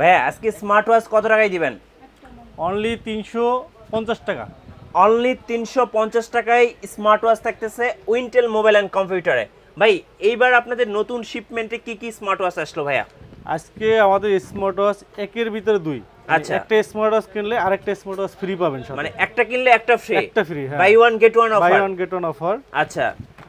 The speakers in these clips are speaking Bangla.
ভাইয়া আজকে স্মার্ট ওয়াচ কত টাকায় দিবেন অনলি তিনশো পঞ্চাশ টাকা অনলি তিনশো পঞ্চাশ টাকায় স্মার্ট ওয়াচ থাকতেছে উইন্টেল মোবাইল অ্যান্ড কম্পিউটারে ভাই এইবার আপনাদের নতুন শিপমেন্টে কি কি স্মার্ট ওয়াচ আসলো ভাইয়া আজকে আমাদের স্মার্ট ওয়াচ একের ভিতরে দুই মানে আচ্ছা একটা স্মার্ট ওয়াচ কিনলে আরেকটা স্মার্ট ওয়াচ ফ্রি পাবেন মানে একটা কিনলে একটা ফ্রি একটা ফ্রি হ্যাঁ buy one get one offer buy one get one offer আচ্ছা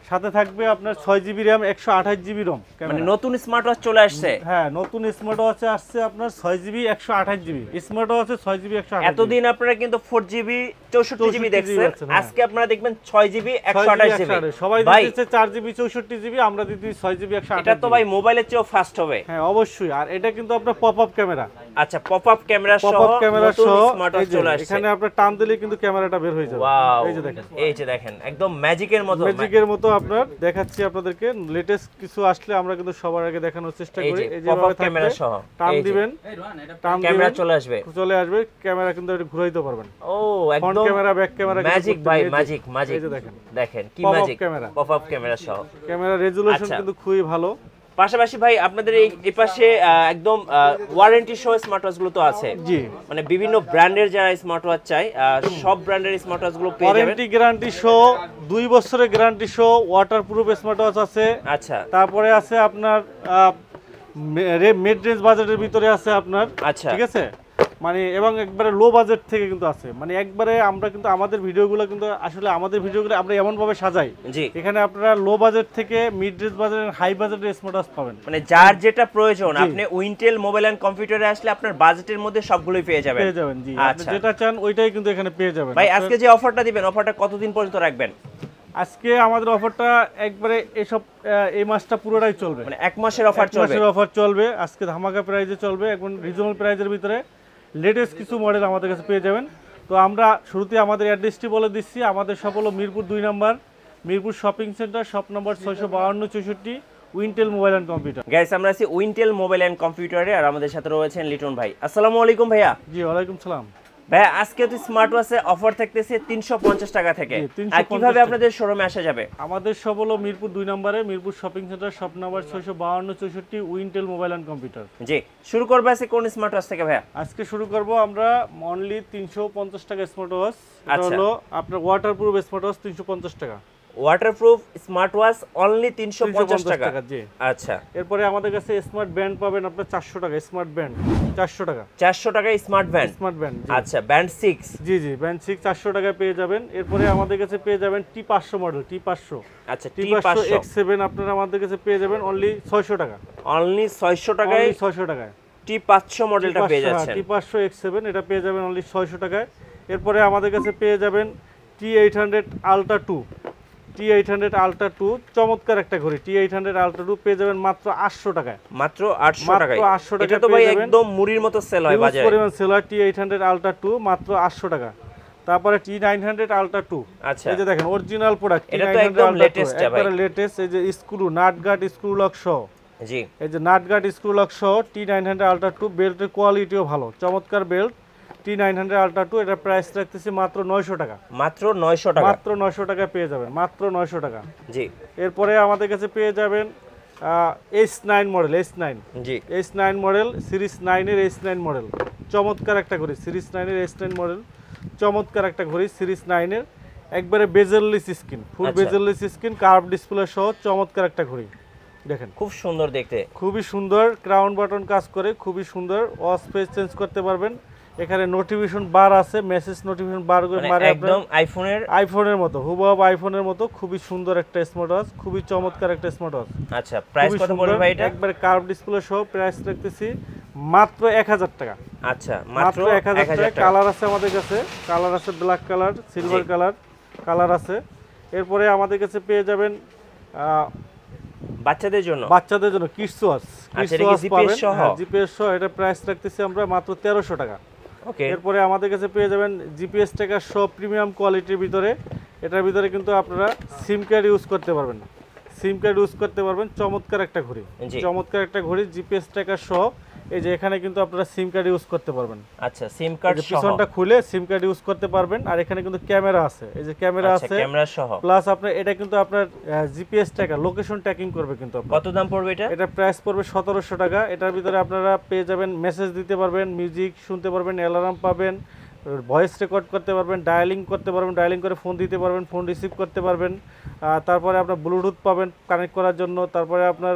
সাথে থাকবে আপনার ছয় জিবি র্যাম একশো আঠাশ জিবি রম মানে নতুন স্মার্ট ওয়াচ চলে আসছে হ্যাঁ নতুন স্মার্ট ওয়াচ আসছে আপনার ছয় জিবি একশো আঠাশ জিবি স্মার্ট ওয়াচে ছয় জিবি একশো এতদিন আপনারা কিন্তু ফোর জিবি চৌষট্টি জিবি দেখছেন হ্যাঁ। আজকে আপনারা দেখবেন ছয় জিবি একশো আঠাশ জিবি সবাই দিচ্ছে চার জিবি চৌষট্টি জিবি আমরা দিদি ছয় জিবি একশো এটা তো ভাই মোবাইলের চেয়েও ফাস্ট হবে হ্যাঁ অবশ্যই আর এটা কিন্তু আপনার পপ আপ ক্যামেরা আচ্ছা পপ আপ ক্যামেরা সহ ক্যামেরা সহ স্মার্ট ওয়াচ চলে আসছে এখানে আপনার টান দিলে কিন্তু ক্যামেরাটা বের হয়ে যাবে এই যে দেখেন এই যে দেখেন একদম ম্যাজিকের মতো ম্যাজিকের মতো আপনার দেখাচ্ছি আপনাদেরকে লেটেস্ট কিছু আসলে আমরা কিন্তু সবার আগে দেখানোর চেষ্টা করি এই যে পপআপ ক্যামেরা সহ টান দিবেন টান ক্যামেরা চলে আসবে চলে আসবে ক্যামেরা কিন্তু এটা ঘুরাইতে পারবেন ও একদম front camera back camera magic ভাই ম্যাজিক ম্যাজিক এই যে দেখেন দেখেন কি magic pop up camera pop camera সহ ক্যামেরা আচ্ছা। রেজুলেশন কিন্তু খুবই ভালো পাশাপাশি ভাই আপনাদের এই পাশে একদম ওয়ারেন্টি সহ স্মার্ট ওয়াচ গুলো তো আছে জি মানে বিভিন্ন ব্র্যান্ডের যারা স্মার্ট ওয়াচ চাই সব ব্র্যান্ডের স্মার্ট ওয়াচ গুলো পেয়ে যাবেন ওয়ারেন্টি গ্যারান্টি সহ দুই বছরের গ্যারান্টি সহ ওয়াটারপ্রুফ স্মার্ট ওয়াচ আছে আচ্ছা তারপরে আছে আপনার মিড রেঞ্জ বাজেটের ভিতরে আছে আপনার আচ্ছা ঠিক আছে মানে এবং একবারে লো বাজেট থেকে কিন্তু আছে মানে একবারে আমরা কিন্তু আমাদের ভিডিওগুলো কিন্তু আসলে আমাদের ভিডিওগুলো আমরা এমনভাবে সাজাই এখানে আপনারা লো বাজেট থেকে মিড রেঞ্জ বাজেট হাই বাজেটের স্মার্টওয়াচ পাবেন মানে যার যেটা প্রয়োজন আপনি উইন্টেল মোবাইল এন্ড কম্পিউটারে আসলে আপনার বাজেটের মধ্যে সবগুলোই পেয়ে যাবেন পেয়ে যাবেন জি আপনি আচ্ছা। যেটা চান ওইটাই কিন্তু এখানে পেয়ে যাবেন ভাই আজকে যে অফারটা দিবেন অফারটা কতদিন পর্যন্ত রাখবেন আজকে আমাদের অফারটা একবারে এসব এই মাসটা পুরোটাই চলবে মানে এক মাসের অফার চলবে অফার চলবে আজকে ধামাকা প্রাইজে চলবে এখন রিজনেবল প্রাইজের ভিতরে লেটেস্ট কিছু মডেল আমাদের কাছে পেয়ে যাবেন তো আমরা শুরুতে আমাদের অ্যাড্রেসটি বলে দিচ্ছি আমাদের সব হলো মিরপুর দুই number Mirpur shopping centre shop number ছয়শো বাউান্ন চৌষট্টি Wintel mobile and computer guys আমরা আছি উইন্টেল মোবাইল অ্যান্ড কম্পিউটারে আর আমাদের সাথে রয়েছেন লিটন ভাই আসসালামু আলাইকুম ভাইয়া জি ওয়ালাইকুম সালাম ভাই আজকে তো স্মার্ট ওয়াচে অফার থাকতেছে 350 টাকা থেকে আর কিভাবে আপনাদের শোরুমে আসা যাবে আমাদের সব হলো মিরপুর 2 নম্বরে Mirpur shopping centre shop number 652 64 Wintel mobile and computer জি শুরু করব আজকে কোন স্মার্ট ওয়াচ থেকে ভাই আজকে শুরু করব আমরা অনলি 350 টাকা স্মার্ট ওয়াচ এটা আচ্ছা। হলো আপনার ওয়াটারপ্রুফ স্মার্ট ওয়াচ 350 টাকা ওয়াটারপ্রুফ স্মার্ট ওয়াচ অনলি 350 টাকা আচ্ছা এরপরে আমাদের কাছে স্মার্ট ব্যান্ড পাবেন আপনার 400 টাকা স্মার্ট ব্যান্ড 400 টাকা 400 টাকা স্মার্ট ব্যান্ড স্মার্ট ব্যান্ড আচ্ছা ব্যান্ড 6 জি জি ব্যান্ড 6 400 টাকা পেয়ে যাবেন এরপরে আমাদের কাছে পেয়ে যাবেন টি 500 মডেল টি 500 আচ্ছা টি 500 X7 আপনারা আমাদের কাছে পেয়ে যাবেন অনলি 600 টাকা অনলি 600 টাকায় 600 টাকায় টি 500 মডেলটা পেয়ে যাচ্ছেন টি 500 X7 এটা পেয়ে যাবেন অনলি 600 টাকায় এরপরে আমাদের কাছে পেয়ে যাবেন T eight hundred ultra two T eight hundred ultra two চমৎকার একটা ঘড়ি T eight hundred ultra two পেয়ে যাবেন মাত্র আটশো টাকায় মাত্র আটশো টাকায় টাকা মুড়ির মতো সেল হয় পরিমাণ সেল হয় T eight hundred ultra two মাত্র আটশো টাকা তারপরে T nine hundred ultra two আচ্ছা এই যে দেখেন অরিজিনাল প্রোডাক্ট এই যে screw nut guard screw lock সহ জি এই যে নাট গার্ড স্ক্রু লক সহ T nine hundred ultra two বেল্টের কোয়ালিটিও ভালো চমৎকার belt T nine hundred ultra two এটা প্রাইস রাখতেছি মাত্র নয়শো টাকা মাত্র নয়শো টাকা মাত্র নয়শো টাকা পেয়ে যাবেন মাত্র নয়শো টাকা জি এরপরে আমাদের কাছে পেয়ে যাবেন S nine model S nine জি এস নাইন মডেল সিরিজ নাইনের এস নাইন মডেল চমৎকার একটা ঘড়ি সিরিজ নাইনের এস নাইন মডেল চমৎকার একটা ঘড়ি সিরিজ নাইনের একবারে bezelless screen full bezelless screen curve display সহ চমৎকার একটা ঘড়ি দেখেন খুব সুন্দর দেখতে খুবই সুন্দর ক্রাউন বাটন কাজ করে খুবই সুন্দর ওয়াশ ফেস চেঞ্জ করতে পারবেন এখানে নোটিফিকেশন বার আছে মেসেজ নোটিফিকেশন বার মানে একদম আইফোনের আইফোনের মতো হুবহু আইফোনের মতো খুবই সুন্দর একটা স্মার্ট ওয়াচ খুবই চমৎকার একটা স্মার্ট ওয়াচ আচ্ছা প্রাইস কত পড়বে ভাই এটা একবার কার্ভ ডিসপ্লে সহ প্রাইস রাখতেছি মাত্র 1000 টাকা আচ্ছা মাত্র 1000 টাকা কালার আছে আমাদের কাছে কালার আছে black colour silver colour colour আছে এরপরে আমাদের কাছে পেয়ে যাবেন বাচ্চাদের জন্য বাচ্চাদের জন্য কিডস ওয়াচ কিডস ওয়াচ পাবেন জিপিএস হ্যাঁ, সহ এটা প্রাইস রাখতেছি আমরা মাত্র 1300 টাকা এরপরে আমাদের কাছে পেয়ে যাবেন জিপিএস টেকার সব প্রিমিয়াম কোয়ালিটির ভিতরে এটার ভিতরে কিন্তু আপনারা সিম কার্ড ইউজ করতে পারবেন সিম কার্ড ইউজ করতে পারবেন চমৎকার একটা ঘড়ি চমৎকার একটা ঘড়ি জিপিএস টেকার সব এই যে এখানে কিন্তু আপনারা সিম কার্ড ইউজ করতে পারবেন আচ্ছা সিম কার্ড সহ পিছনটা খুলে সিম কার্ড ইউজ করতে পারবেন আর এখানে কিন্তু ক্যামেরা আছে এই যে ক্যামেরা আচ্ছা, আছে ক্যামেরা সহ প্লাস আপনার এটা কিন্তু আপনার জিপিএস ট্র্যাকার লোকেশন ট্র্যাকিং করবে কিন্তু কত দাম পড়বে এটা এটা প্রাইস পড়বে 1700 টাকা এটার ভিতরে আপনারা পেয়ে যাবেন মেসেজ দিতে পারবেন মিউজিক শুনতে পারবেন অ্যালার্ম পাবেন ভয়েস রেকর্ড করতে পারবেন ডায়ালিং করতে পারবেন ডায়ালিং করে ফোন দিতে পারবেন ফোন রিসিভ করতে পারবেন তারপরে আপনার ব্লুটুথ পাবেন কানেক্ট করার জন্য তারপরে আপনার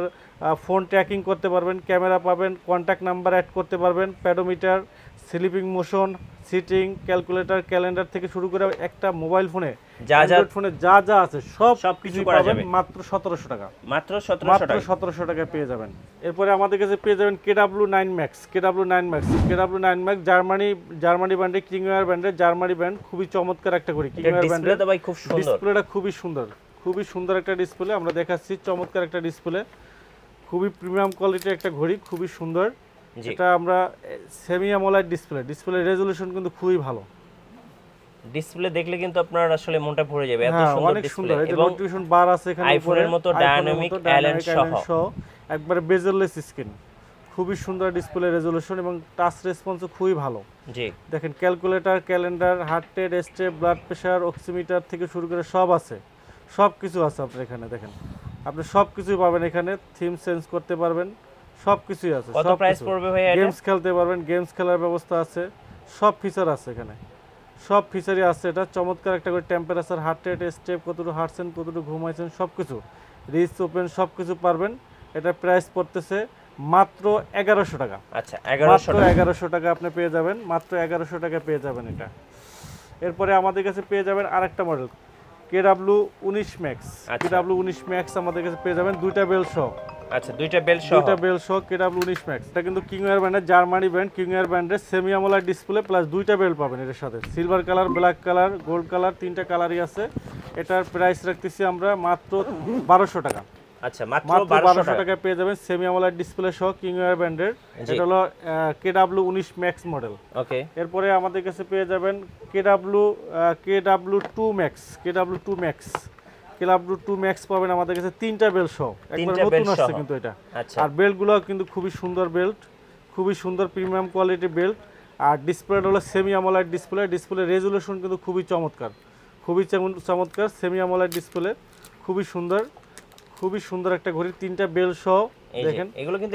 ফোন ট্র্যাকিং করতে পারবেন ক্যামেরা পাবেন কন্ট্যাক্ট নাম্বার অ্যাড করতে পারবেন pedometer sleeping motion sitting calculator calendar থেকে শুরু করে একটা মোবাইল ফোনে যা যা ফোনে যা যা আছে সব সবকিছু পাওয়া যাবে মাত্র 1700 টাকা মাত্র 1700 মাত্র 1700 টাকায় পেয়ে যাবেন এরপরে আমাদের কাছে পেয়ে যাবেন KW9 Max KW9 Max KW9 Max Germany Germany ব্র্যান্ডে কিংওয়্যার ব্র্যান্ডে জার্মানি ব্র্যান্ড খুবই চমৎকার একটা করে কিংওয়্যার ব্র্যান্ডে ডিসপ্লেটা ভাই খুব সুন্দর ডিসপ্লেটা খুবই সুন্দর খুবই সুন্দর একটা ডিসপ্লে আমরা দেখাচ্ছি চমৎকার একটা ডিসপ্লে খুবই প্রিমিয়াম কোয়ালিটির একটা ঘড়ি খুবই সুন্দর এটা আমরা semi AMOLED display display resolution কিন্তু খুবই ভালো ডিসপ্লে দেখলে কিন্তু আপনার আসলে মনটা ভরে যাবে এত হ্যাঁ, সুন্দর ডিসপ্লে এবং নোটিফিকেশন বার আছে এখানে আইফোনের মতো ডায়নামিক অ্যালেন সহ একবার বেজেললেস স্ক্রিন খুবই সুন্দর ডিসপ্লে রেজোলিউশন এবং টাচ রেসপন্সও খুবই ভালো জি দেখেন calculator calendar heart rate step blood pressure oximeter থেকে শুরু করে সব আছে সব কিছু আছে আপনার এখানে দেখেন আপনি সব কিছুই পাবেন এখানে থিম চেঞ্জ করতে পারবেন সবকিছুই আছে কত প্রাইস পড়বে ভাই এটা গেমস খেলতে পারবেন গেমস খেলার ব্যবস্থা আছে সব ফিচার আছে এখানে সব ফিচারই আছে এটা চমৎকার একটা করে টেম্পারেচার হার্ট রেট স্টেপ কতটুকু হাঁটছেন কতটুকু ঘুমাইছেন সব কিছু ওপেন সব কিছু পারবেন এটা প্রাইস পড়তেছে মাত্র এগারোশো টাকা আচ্ছা এগারোশো এগারোশো টাকা আপনি পেয়ে যাবেন মাত্র এগারোশো টাকা পেয়ে যাবেন এটা এরপরে আমাদের কাছে পেয়ে যাবেন আরেকটা মডেল কেডাব্লু উনিশ ম্যাক্স আচ্ছা। কেডাব্লু উনিশ ম্যাক্স আমাদের কাছে পেয়ে যাবেন দুইটা বেল সহ আচ্ছা দুইটা বেল্ট সহ দুইটা বেল্ট সহ কেডাব্লিউ 19 ম্যাক্স এটা কিন্তু কিং এয়ার ব্র্যান্ডের জার্মানি ব্র্যান্ড কিং এয়ার ব্র্যান্ডের সেমি অ্যামোলেড ডিসপ্লে প্লাস দুইটা বেল্ট পাবেন এর সাথে silver colour black colour gold colour তিনটা কালারই আছে এটার প্রাইস রাখতেছি আমরা মাত্র 1200 টাকা আচ্ছা মাত্র 1200 টাকায় পেয়ে যাবেন সেমি অ্যামোলেড ডিসপ্লে সহ কিং এয়ার ব্র্যান্ডের এটা হলো কেডাব্লিউ 19 ম্যাক্স মডেল ওকে এরপরে আমাদের কাছে পেয়ে যাবেন KW KW 2 max KW 2 max ক্লাব রুট টু ম্যাক্স পাবেন আমাদের কাছে তিনটা বেল্ট সহ একবার নতুন আসছে কিন্তু এটা আচ্ছা। আর বেল্টগুলো কিন্তু খুবই সুন্দর বেল্ট খুবই সুন্দর প্রিমিয়াম কোয়ালিটি বেল্ট আর ডিসপ্লেটা হলো সেমি ডিসপ্লে ডিসপ্লে রেজুলেশন কিন্তু খুবই চমৎকার খুবই চমৎকার সেমি আমলাইট ডিসপ্লে খুবই সুন্দর খুবই সুন্দর একটা ঘড়ির তিনটা বেল সহ দেখেন এগুলো কিন্তু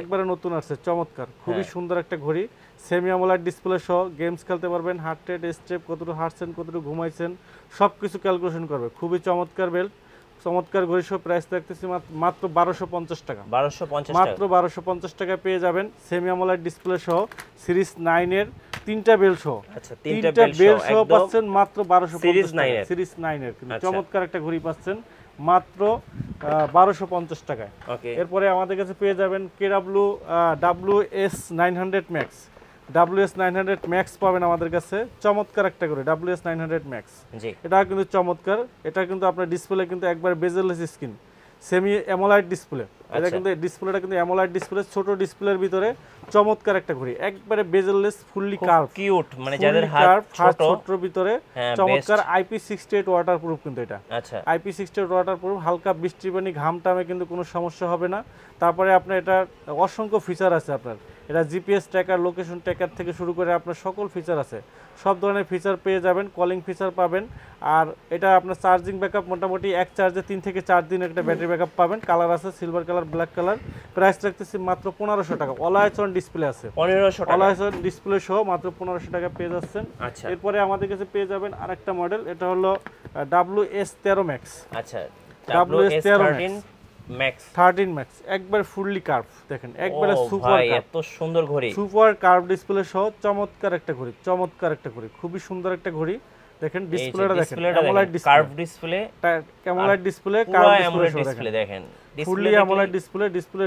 একবারে নতুন আসছে চমৎকার খুবই হ্যাঁ। সুন্দর একটা ঘড়ি সেমি আমলাইট ডিসপ্লে সহ গেমস খেলতে পারবেন হার্ট রেট স্টেপ কতটুকু হাঁটছেন কতটুকু ঘুমাইছেন সব কিছু ক্যালকুলেশন করবে খুবই চমৎকার বেল্ট চমৎকার ঘড়ি সব প্রাইস দেখতেছি মাত্র বারোশো পঞ্চাশ টাকা বারোশো মাত্র বারোশো পঞ্চাশ টাকা পেয়ে যাবেন সেমি আমলার ডিসপ্লে সহ সিরিজ নাইনের তিনটা বেল সহ আচ্ছা, তিনটা বেল সহ পাচ্ছেন মাত্র বারোশো সিরিজ নাইনের সিরিজ নাইনের চমৎকার একটা ঘড়ি পাচ্ছেন মাত্র বারোশো পঞ্চাশ টাকায় এরপরে আমাদের কাছে পেয়ে যাবেন K W W S nine hundred max WS nine hundred max পাবেন আমাদের কাছে চমৎকার একটা করে ডাব্লিউএস নাইন হান্ড্রেড ম্যাক্স এটা কিন্তু চমৎকার এটা কিন্তু আপনার ডিসপ্লে কিন্তু একবার bezelless screen semi AMOLED display এটা আচ্ছা। কিন্তু ডিসপ্লেটা কিন্তু অ্যামোলাইট ডিসপ্লে ছোট ডিসপ্লের ভিতরে চমৎকার একটা ঘড়ি একবারে বেজেললেস ফুললি কার্ভ কিউট মানে যাদের হাত ছোট ছোট ভিতরে হ্যাঁ, চমৎকার আইপি IP68 ওয়াটারপ্রুফ কিন্তু এটা আচ্ছা ওয়াটার ওয়াটারপ্রুফ হালকা বৃষ্টি পানি ঘাম টামে কিন্তু কোনো সমস্যা হবে না তারপরে আপনার এটা অসংখ্য ফিচার আছে আপনার এটা জিপিএস ট্র্যাকার লোকেশন ট্র্যাকার থেকে শুরু করে আপনার সকল ফিচার আছে সব ধরনের ফিচার পেয়ে যাবেন কলিং ফিচার পাবেন আর এটা আপনার চার্জিং ব্যাকআপ মোটামুটি এক চার্জে তিন থেকে চার দিন একটা ব্যাটারি ব্যাকআপ পাবেন কালার আছে silver colour black colour price রাখতেছি মাত্র পনেরোশো টাকা অলায়চন ডিসপ্লে আছে অলায়চন ডিসপ্লে সহ মাত্র পনেরোশো টাকা পেয়ে যাচ্ছেন আচ্ছা এরপরে আমাদের কাছে পেয়ে যাবেন আরেকটা মডেল এটা হলো ডাব্লিউ এস তেরো ম্যাক্স আচ্ছা ডাব্লিউ এস তেরো max max fully curve display display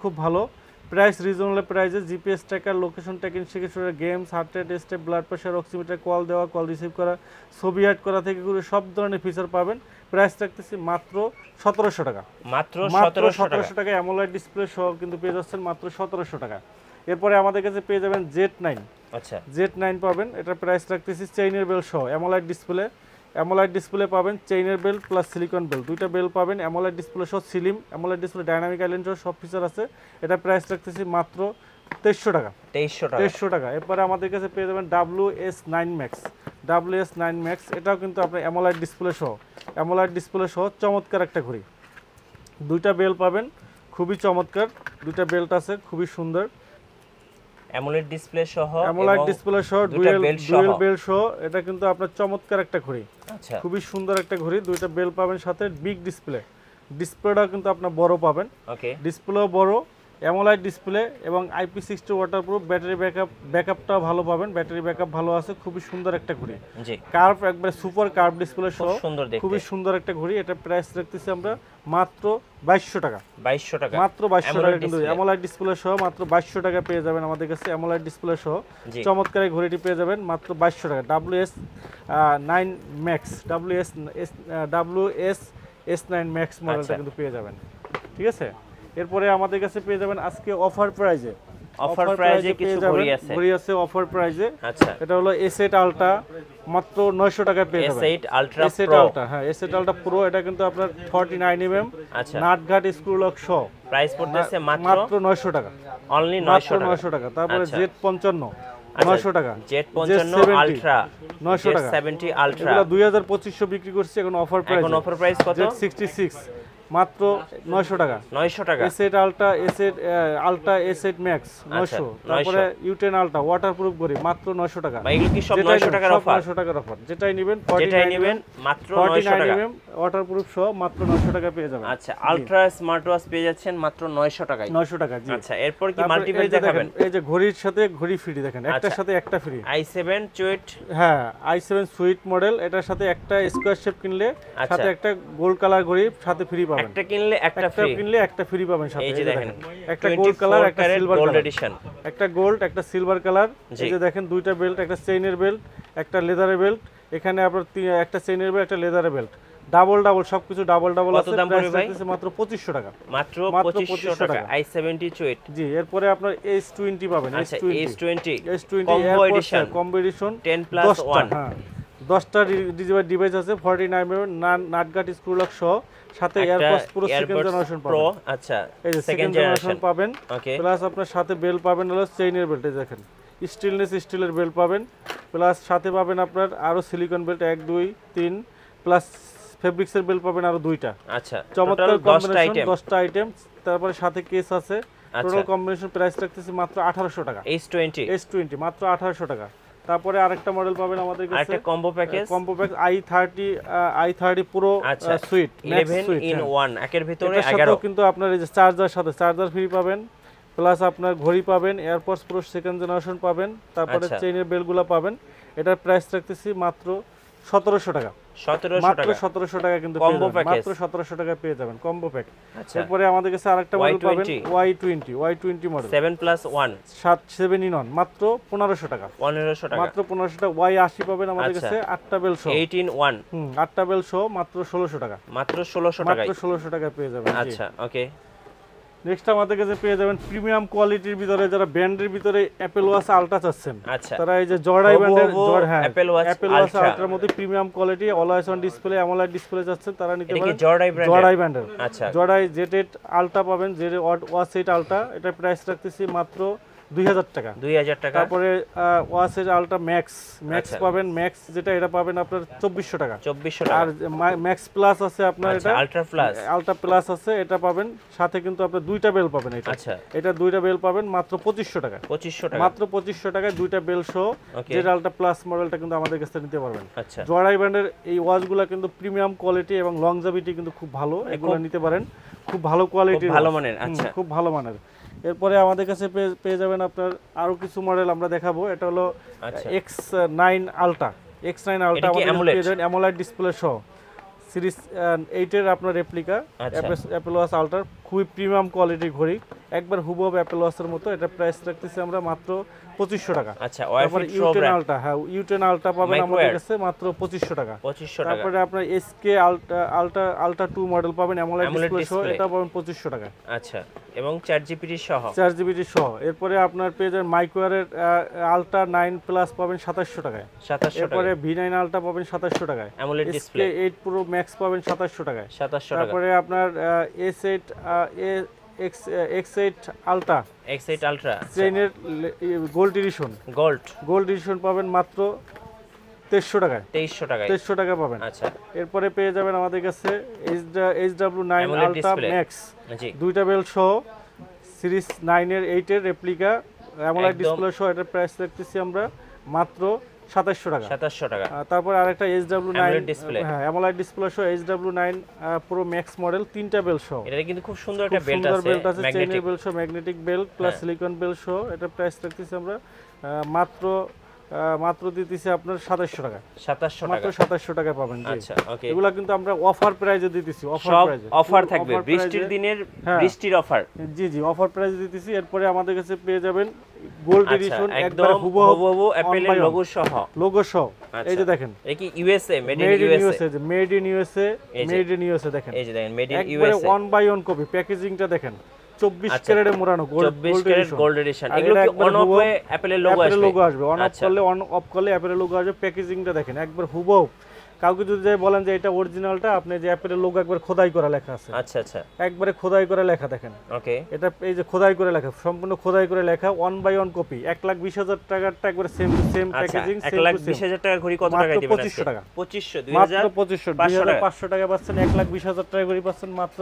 খুব ভালো প্রাইস রিজনেবল প্রাইসে জিপিএস ট্র্যাকার লোকেশন ট্র্যাকিং সেক্ষেত্রে games heart rate step blood pressure oximeter call দেওয়া কল রিসিভ করা ছবি অ্যাড করা থেকে করে সব ধরনের ফিচার পাবেন প্রাইস রাখতেছি মাত্র সতেরোশো টাকা মাত্র সতেরোশো টাকা অ্যামোলাইড ডিসপ্লে সহ কিন্তু পেয়ে যাচ্ছেন মাত্র সতেরোশো টাকা এরপরে আমাদের কাছে পেয়ে যাবেন জেড নাইন আচ্ছা নাইন পাবেন এটার প্রাইস রাখতেছি চেইনের বেল সহ অ্যামোলাইড ডিসপ্লে অ্যামোলাইড ডিসপ্লে পাবেন চেইনের বেল প্লাস সিলিকন বেল দুইটা বেল পাবেন অ্যামোলাইড ডিসপ্লে সহ slim AMOLED display dynamic island সহ সব ফিচার আছে এটা প্রাইস রাখতেছি মাত্র তেইশশো টাকা তেইশশো তেইশশো টাকা এরপরে আমাদের কাছে পেয়ে যাবেন W S nine max W S nine max এটাও কিন্তু আপনার অ্যামোলাইট ডিসপ্লে সহ অ্যামোলাইট ডিসপ্লে সহ চমৎকার একটা ঘড়ি দুইটা বেল পাবেন খুবই চমৎকার দুইটা বেল্ট আছে খুবই সুন্দর ডিসপ্লে সহ ডিসপ্লে সহ ডুয়েল ডুয়েল বেল সহ এটা কিন্তু আপনার চমৎকার একটা ঘড়ি আচ্ছা খুবই সুন্দর একটা ঘড়ি দুইটা বেল পাবেন সাথে বিগ ডিসপ্লে ডিসপ্লেটা কিন্তু আপনার বড় পাবেন ওকে ডিসপ্লেও বড় অ্যামোলাইট ডিসপ্লে এবং IP sixty waterproof battery backup ব্যাকআপটাও ভালো পাবেন ব্যাটারি ব্যাকআপ ভালো আছে খুবই সুন্দর একটা ঘড়ি কার্ভ একবার সুপার কার্ভ ডিসপ্লে সহ খুবই সুন্দর একটা ঘড়ি এটা প্রাইস রাখতেছি আমরা মাত্র বাইশশো টাকা বাইশশো টাকা মাত্র বাইশশো টাকা কিন্তু অ্যামোলাইট ডিসপ্লে সহ মাত্র বাইশশো টাকা পেয়ে যাবেন আমাদের কাছে অ্যামোলাইট ডিসপ্লে সহ চমৎকার ঘড়িটি পেয়ে যাবেন মাত্র বাইশশো টাকা W S nine max W S W S S nine max মডেলটা কিন্তু পেয়ে যাবেন ঠিক আছে এরপরে আমাদের কাছে পেয়ে যাবেন আজকে অফার প্রাইজে অফার প্রাইজে কিছু ঘুরি আছে ঘুরি আছে অফার প্রাইজে আচ্ছা এটা হলো এসেট আলটা মাত্র 900 টাকায় পেয়ে যাবেন এসেট আলট্রা এসেট আলটা হ্যাঁ এসেট আলটা প্রো এটা কিন্তু আপনার 49 এমএম আচ্ছা নাটঘাট স্ক্রু লক শো প্রাইস পড়তেছে মাত্র মাত্র 900 টাকা অনলি 900 টাকা 900 টাকা তারপরে জেড 55 900 টাকা জেড 55 আলট্রা 900 টাকা 70 আলট্রা এগুলো 2500 বিক্রি করছি এখন অফার প্রাইস এখন অফার প্রাইস কত 66 মাত্র 900 টাকা 900 টাকা এসেট আলটা এসেট আলটা এসেট ম্যাক্স 900 আচ্ছা, তারপরে ইউটেন আলটা ওয়াটারপ্রুফ মাত্র 900 টাকা ভাই এগুলো কি সব 900 টাকার অফার 900 টাকার অফার যেটাই নেবেন যেটাই নেবেন মাত্র 900 টাকা ওয়াটারপ্রুফ সহ মাত্র 900 টাকা পেয়ে যাবেন আচ্ছা আলট্রা স্মার্ট ওয়াচ পেয়ে যাচ্ছেন মাত্র 900 টাকায় 900 টাকা জি আচ্ছা এরপর কি মাল্টিপল দেখাবেন এই যে ঘড়ির সাথে ঘড়ি ফ্রি দেখেন একটার আচ্ছা। সাথে একটা ফ্রি i7 চুইট হ্যাঁ i7 সুইট মডেল এটার সাথে একটা স্কয়ার শেপ কিনলে আচ্ছা। সাথে একটা গোল্ড কালার ঘড়ি সাথে ফ্রি পাবেন একটা কিনলে একটা ফ্রি কিনলে একটা ফ্রি পাবেন সাথে এই যে দেখেন একটা গোল্ড কালার একটা সিলভার গোল্ড এডিশন একটা গোল্ড একটা সিলভার কালার এই যে দেখেন দুইটা বেল্ট একটা চেইনের বেল্ট একটা লেদারের বেল্ট এখানে আপনার একটা চেইনের বেল্ট একটা লেদারের বেল্ট ডাবল ডাবল সবকিছু ডাবল ডাবল আছে দাম পড়বে ভাই মাত্র 2500 টাকা মাত্র 2500 টাকা i78 জি এরপরে আপনার S20 পাবেন S20 S20 S20 combo edition combo edition 10 plus 1 হ্যাঁ দশটা ডিভাইস আছে ফর্টি নাইন নাট গাট স্ক্রুলক সহ সাথে AirPods pro second generation pro আচ্ছা এই যে সেকেন্ড জেনারেশন পাবেন ওকে প্লাস আপনার সাথে বেল পাবেন হলো চেইনের বেল্টে দেখেন স্টিলনেস স্টিলের বেল পাবেন প্লাস সাথে পাবেন আপনার আরো সিলিকন বেল্ট 1 2 3 প্লাস ফেব্রিক্সের বেল পাবেন আরো দুইটা আচ্ছা চমৎকার কম্বিনেশন 10টা আইটেম তারপরে সাথে কেস আছে টোটাল কম্বিনেশন প্রাইস রাখতেছি মাত্র 1800 টাকা S20 S20 মাত্র 1800 টাকা তারপরে আরেকটা মডেল পাবেন আমাদের কাছে আরেকটা combo package combo package i30 i30 পুরো সুইট 11 ইন 1 একের ভিতরে 11 কিন্তু আপনার এই যে চার্জার সাথে চার্জার ফ্রি পাবেন প্লাস আপনার ঘড়ি পাবেন এয়ারপডস প্রো সেকেন্ড জেনারেশন পাবেন তারপরে চেইনের আচ্ছা। বেলগুলো পাবেন এটার প্রাইস রাখতেছি মাত্র সতেরোশো টাকা মাত্র সতেরোশো টাকা কিন্তু মাত্র সতেরোশো টাকা পেয়ে যাবেন কম্বো আচ্ছা। প্যাক এরপরে আমাদের কাছে আরেকটা মডেল পাবেন Y twenty model seven plus one সাত সেভেন ইন ওয়ান মাত্র পনেরোশো টাকা পনেরোশো টাকা মাত্র পনেরোশো টাকা ওয়াই আশি পাবেন আমাদের আচ্ছা। কাছে আটটা বেল শো এইট ইন ওয়ান আটটা বেল শো মাত্র ষোলোশো টাকা মাত্র ষোলোশো টাকা মাত্র ষোলোশো টাকা পেয়ে যাবেন আচ্ছা ওকে নেক্সট আমাদের কাছে পেয়ে যাবেন প্রিমিয়াম কোয়ালিটির ভিতরে যারা ব্র্যান্ডের ভিতরে অ্যাপেল ওয়াচ আলট্রা চাচ্ছেন আচ্ছা। তারা এই যে জর্ডাই ব্র্যান্ডের জর্ড হ্যাঁ অ্যাপেল ওয়াচ অ্যাপেল আলট্রার মধ্যে premium quality always on display AMOLED display চাচ্ছেন তারা নিতে পারেন জর্ডাই ব্যান্ডের জর্ডাই ব্র্যান্ডের আচ্ছা জর্ডাই জেটেড আলট্রা পাবেন জেড ওয়াচ সেট আলট্রা এটা প্রাইস রাখতেছি মাত্র 2000 টাকা 2000 টাকা তারপরে ওয়াসের আলট্রা ম্যাক্স ম্যাক্স আচ্ছা। পাবেন ম্যাক্স যেটা এটা পাবেন আপনার 2400 টাকা 2400 টাকা আর ম্যাক্স প্লাস আছে আপনার আচ্ছা, এটা আলট্রা প্লাস আলট্রা প্লাস আছে এটা পাবেন সাথে কিন্তু আপনি দুইটা বেল পাবেন এটা আচ্ছা এটা দুইটা বেল পাবেন মাত্র 2500 টাকা 2500 টাকা মাত্র 2500 টাকায় দুইটা বেল সহ যে আলট্রা প্লাস মডেলটা কিন্তু আমাদের কাছে নিতে পারবেন আচ্ছা জয়ারাই ব্র্যান্ডের এই ওয়াচগুলো কিন্তু প্রিমিয়াম কোয়ালিটি এবং লংজাবিটি কিন্তু খুব ভালো মানে এগুলো নিতে পারেন খুব ভালো কোয়ালিটি ভালো মানের আচ্ছা খুব ভালো মানের এরপরে আমাদের কাছে পেয়ে যাবেন আপনার আরো কিছু মডেল আমরা দেখাবো এটা হলো আচ্ছা। X nine ultra X nine ultra আমাদের পেয়ে যাবেন অ্যামোলাইড ডিসপ্লে সহ সিরিজ এইটের আপনার রেপ্লিকা অ্যাপেল ওয়াস আলট্রার খুবই প্রিমিয়াম কোয়ালিটির ঘড়ি একবার হুবহ অ্যাপেল ওয়াসের মতো এটা প্রাইস রাখতেছি আমরা মাত্র পঁচিশশো টাকা আচ্ছা আলটা হ্যাঁ ইউটেনালটা পাবেন আমাদের কাছে মাত্র পঁচিশশো টাকা পঁচিশশো তারপরে আপনার এসকে আলটা আলটা আলটা টু মডেল পাবেন অ্যামোলাইড ডিসপ্লে সহ এটা পাবেন পঁচিশশো টাকা আচ্ছা এবং চার জিবিটি সহ চার জিবিটি সহ এরপরে আপনার পেয়ে যান মাইক্রোয়ারের আলটা নাইন প্লাস পাবেন সাতাশশো টাকায় সাতাশশো এরপরে ভি নাইন আলটা পাবেন সাতাশশো টাকায় AMOLED display eight pro max পাবেন সাতাশশো টাকায় সাতাশশো তারপরে আপনার S eight X X eight ultra X eight ultra ট্রেনের gold edition gold gold edition পাবেন মাত্র তেইশশো টাকায় তেইশশো টাকায় তেইশশো টাকা পাবেন আচ্ছা এরপরে পেয়ে যাবেন আমাদের কাছে H H W nine ultra max দুইটা বেল সহ সিরিজ নাইনের এইটের রেপ্লিকা অ্যামোলাইড ডিসপ্লে সহ এটার প্রাইস রাখতেছি আমরা মাত্র সাতাশশো টাকা সাতাশশো টাকা তারপর আরেকটা এইচ ডাব্লু নাইন ডিসপ্লে হ্যাঁ অ্যামোলাইড ডিসপ্লে সহ H W nine pro max model তিনটা বেল সহ এটা কিন্তু খুব সুন্দর একটা বেল্ট আছে বেল্ট আছে চেইনের বেল সহ magnetic belt plus silicon belt সহ এটা প্রাইস রাখতেছি আমরা মাত্র মাত্র দিতেছি আপনার সাতাশশো টাকা সাতাশশো টাকা সাতাশশো টাকা পাবেন আচ্ছা, এগুলা কিন্তু আমরা অফার প্রাইজে দিতেছি অফার প্রাইজে অফার থাকবে বৃষ্টির দিনের হ্যাঁ। বৃষ্টির অফার জি জি অফার প্রাইজে দিতেছি এরপরে আমাদের কাছে পেয়ে যাবেন গোল্ড আচ্ছা, এডিশন একদম হুবহু অ্যাপলের লোগো সহ লোগো সহ এই যে আচ্ছা। দেখেন এই কি USA made in USA made in USA made in USA দেখেন এই যে দেখেন made in USA one by one copy প্যাকেজিংটা দেখেন 24 আচ্ছা, ক্যারেটে মোড়ানো 24 ক্যারেট গোল্ড এডিশন এগুলো কি অন অফ হয়ে অ্যাপলের লোগো আসবে লোগো আসবে অন অফ আচ্ছা। করলে অন অফ করলে অ্যাপলের লোগো আসবে প্যাকেজিংটা দেখেন একবার হুবহু কাউকে যদি বলেন যে এটা অরিজিনালটা আপনি যে অ্যাপের লোক একবার খোদাই করা লেখা আছে আচ্ছা আচ্ছা একবারে খোদাই করে লেখা দেখেন ওকে এটা এই যে খোদাই করে লেখা সম্পূর্ণ খোদাই করে লেখা ওয়ান বাই ওয়ান কপি এক লাখ বিশ হাজার টাকারটা একবার সেম সেম প্যাকেজিং এক লাখ বিশ হাজার টাকা ঘড়ি কত টাকা দিবেন পঁচিশশো টাকা পঁচিশশো দুই হাজার পঁচিশশো দুই হাজার পাঁচশো টাকা পাচ্ছেন এক লাখ বিশ হাজার টাকা ঘড়ি পাচ্ছেন মাত্র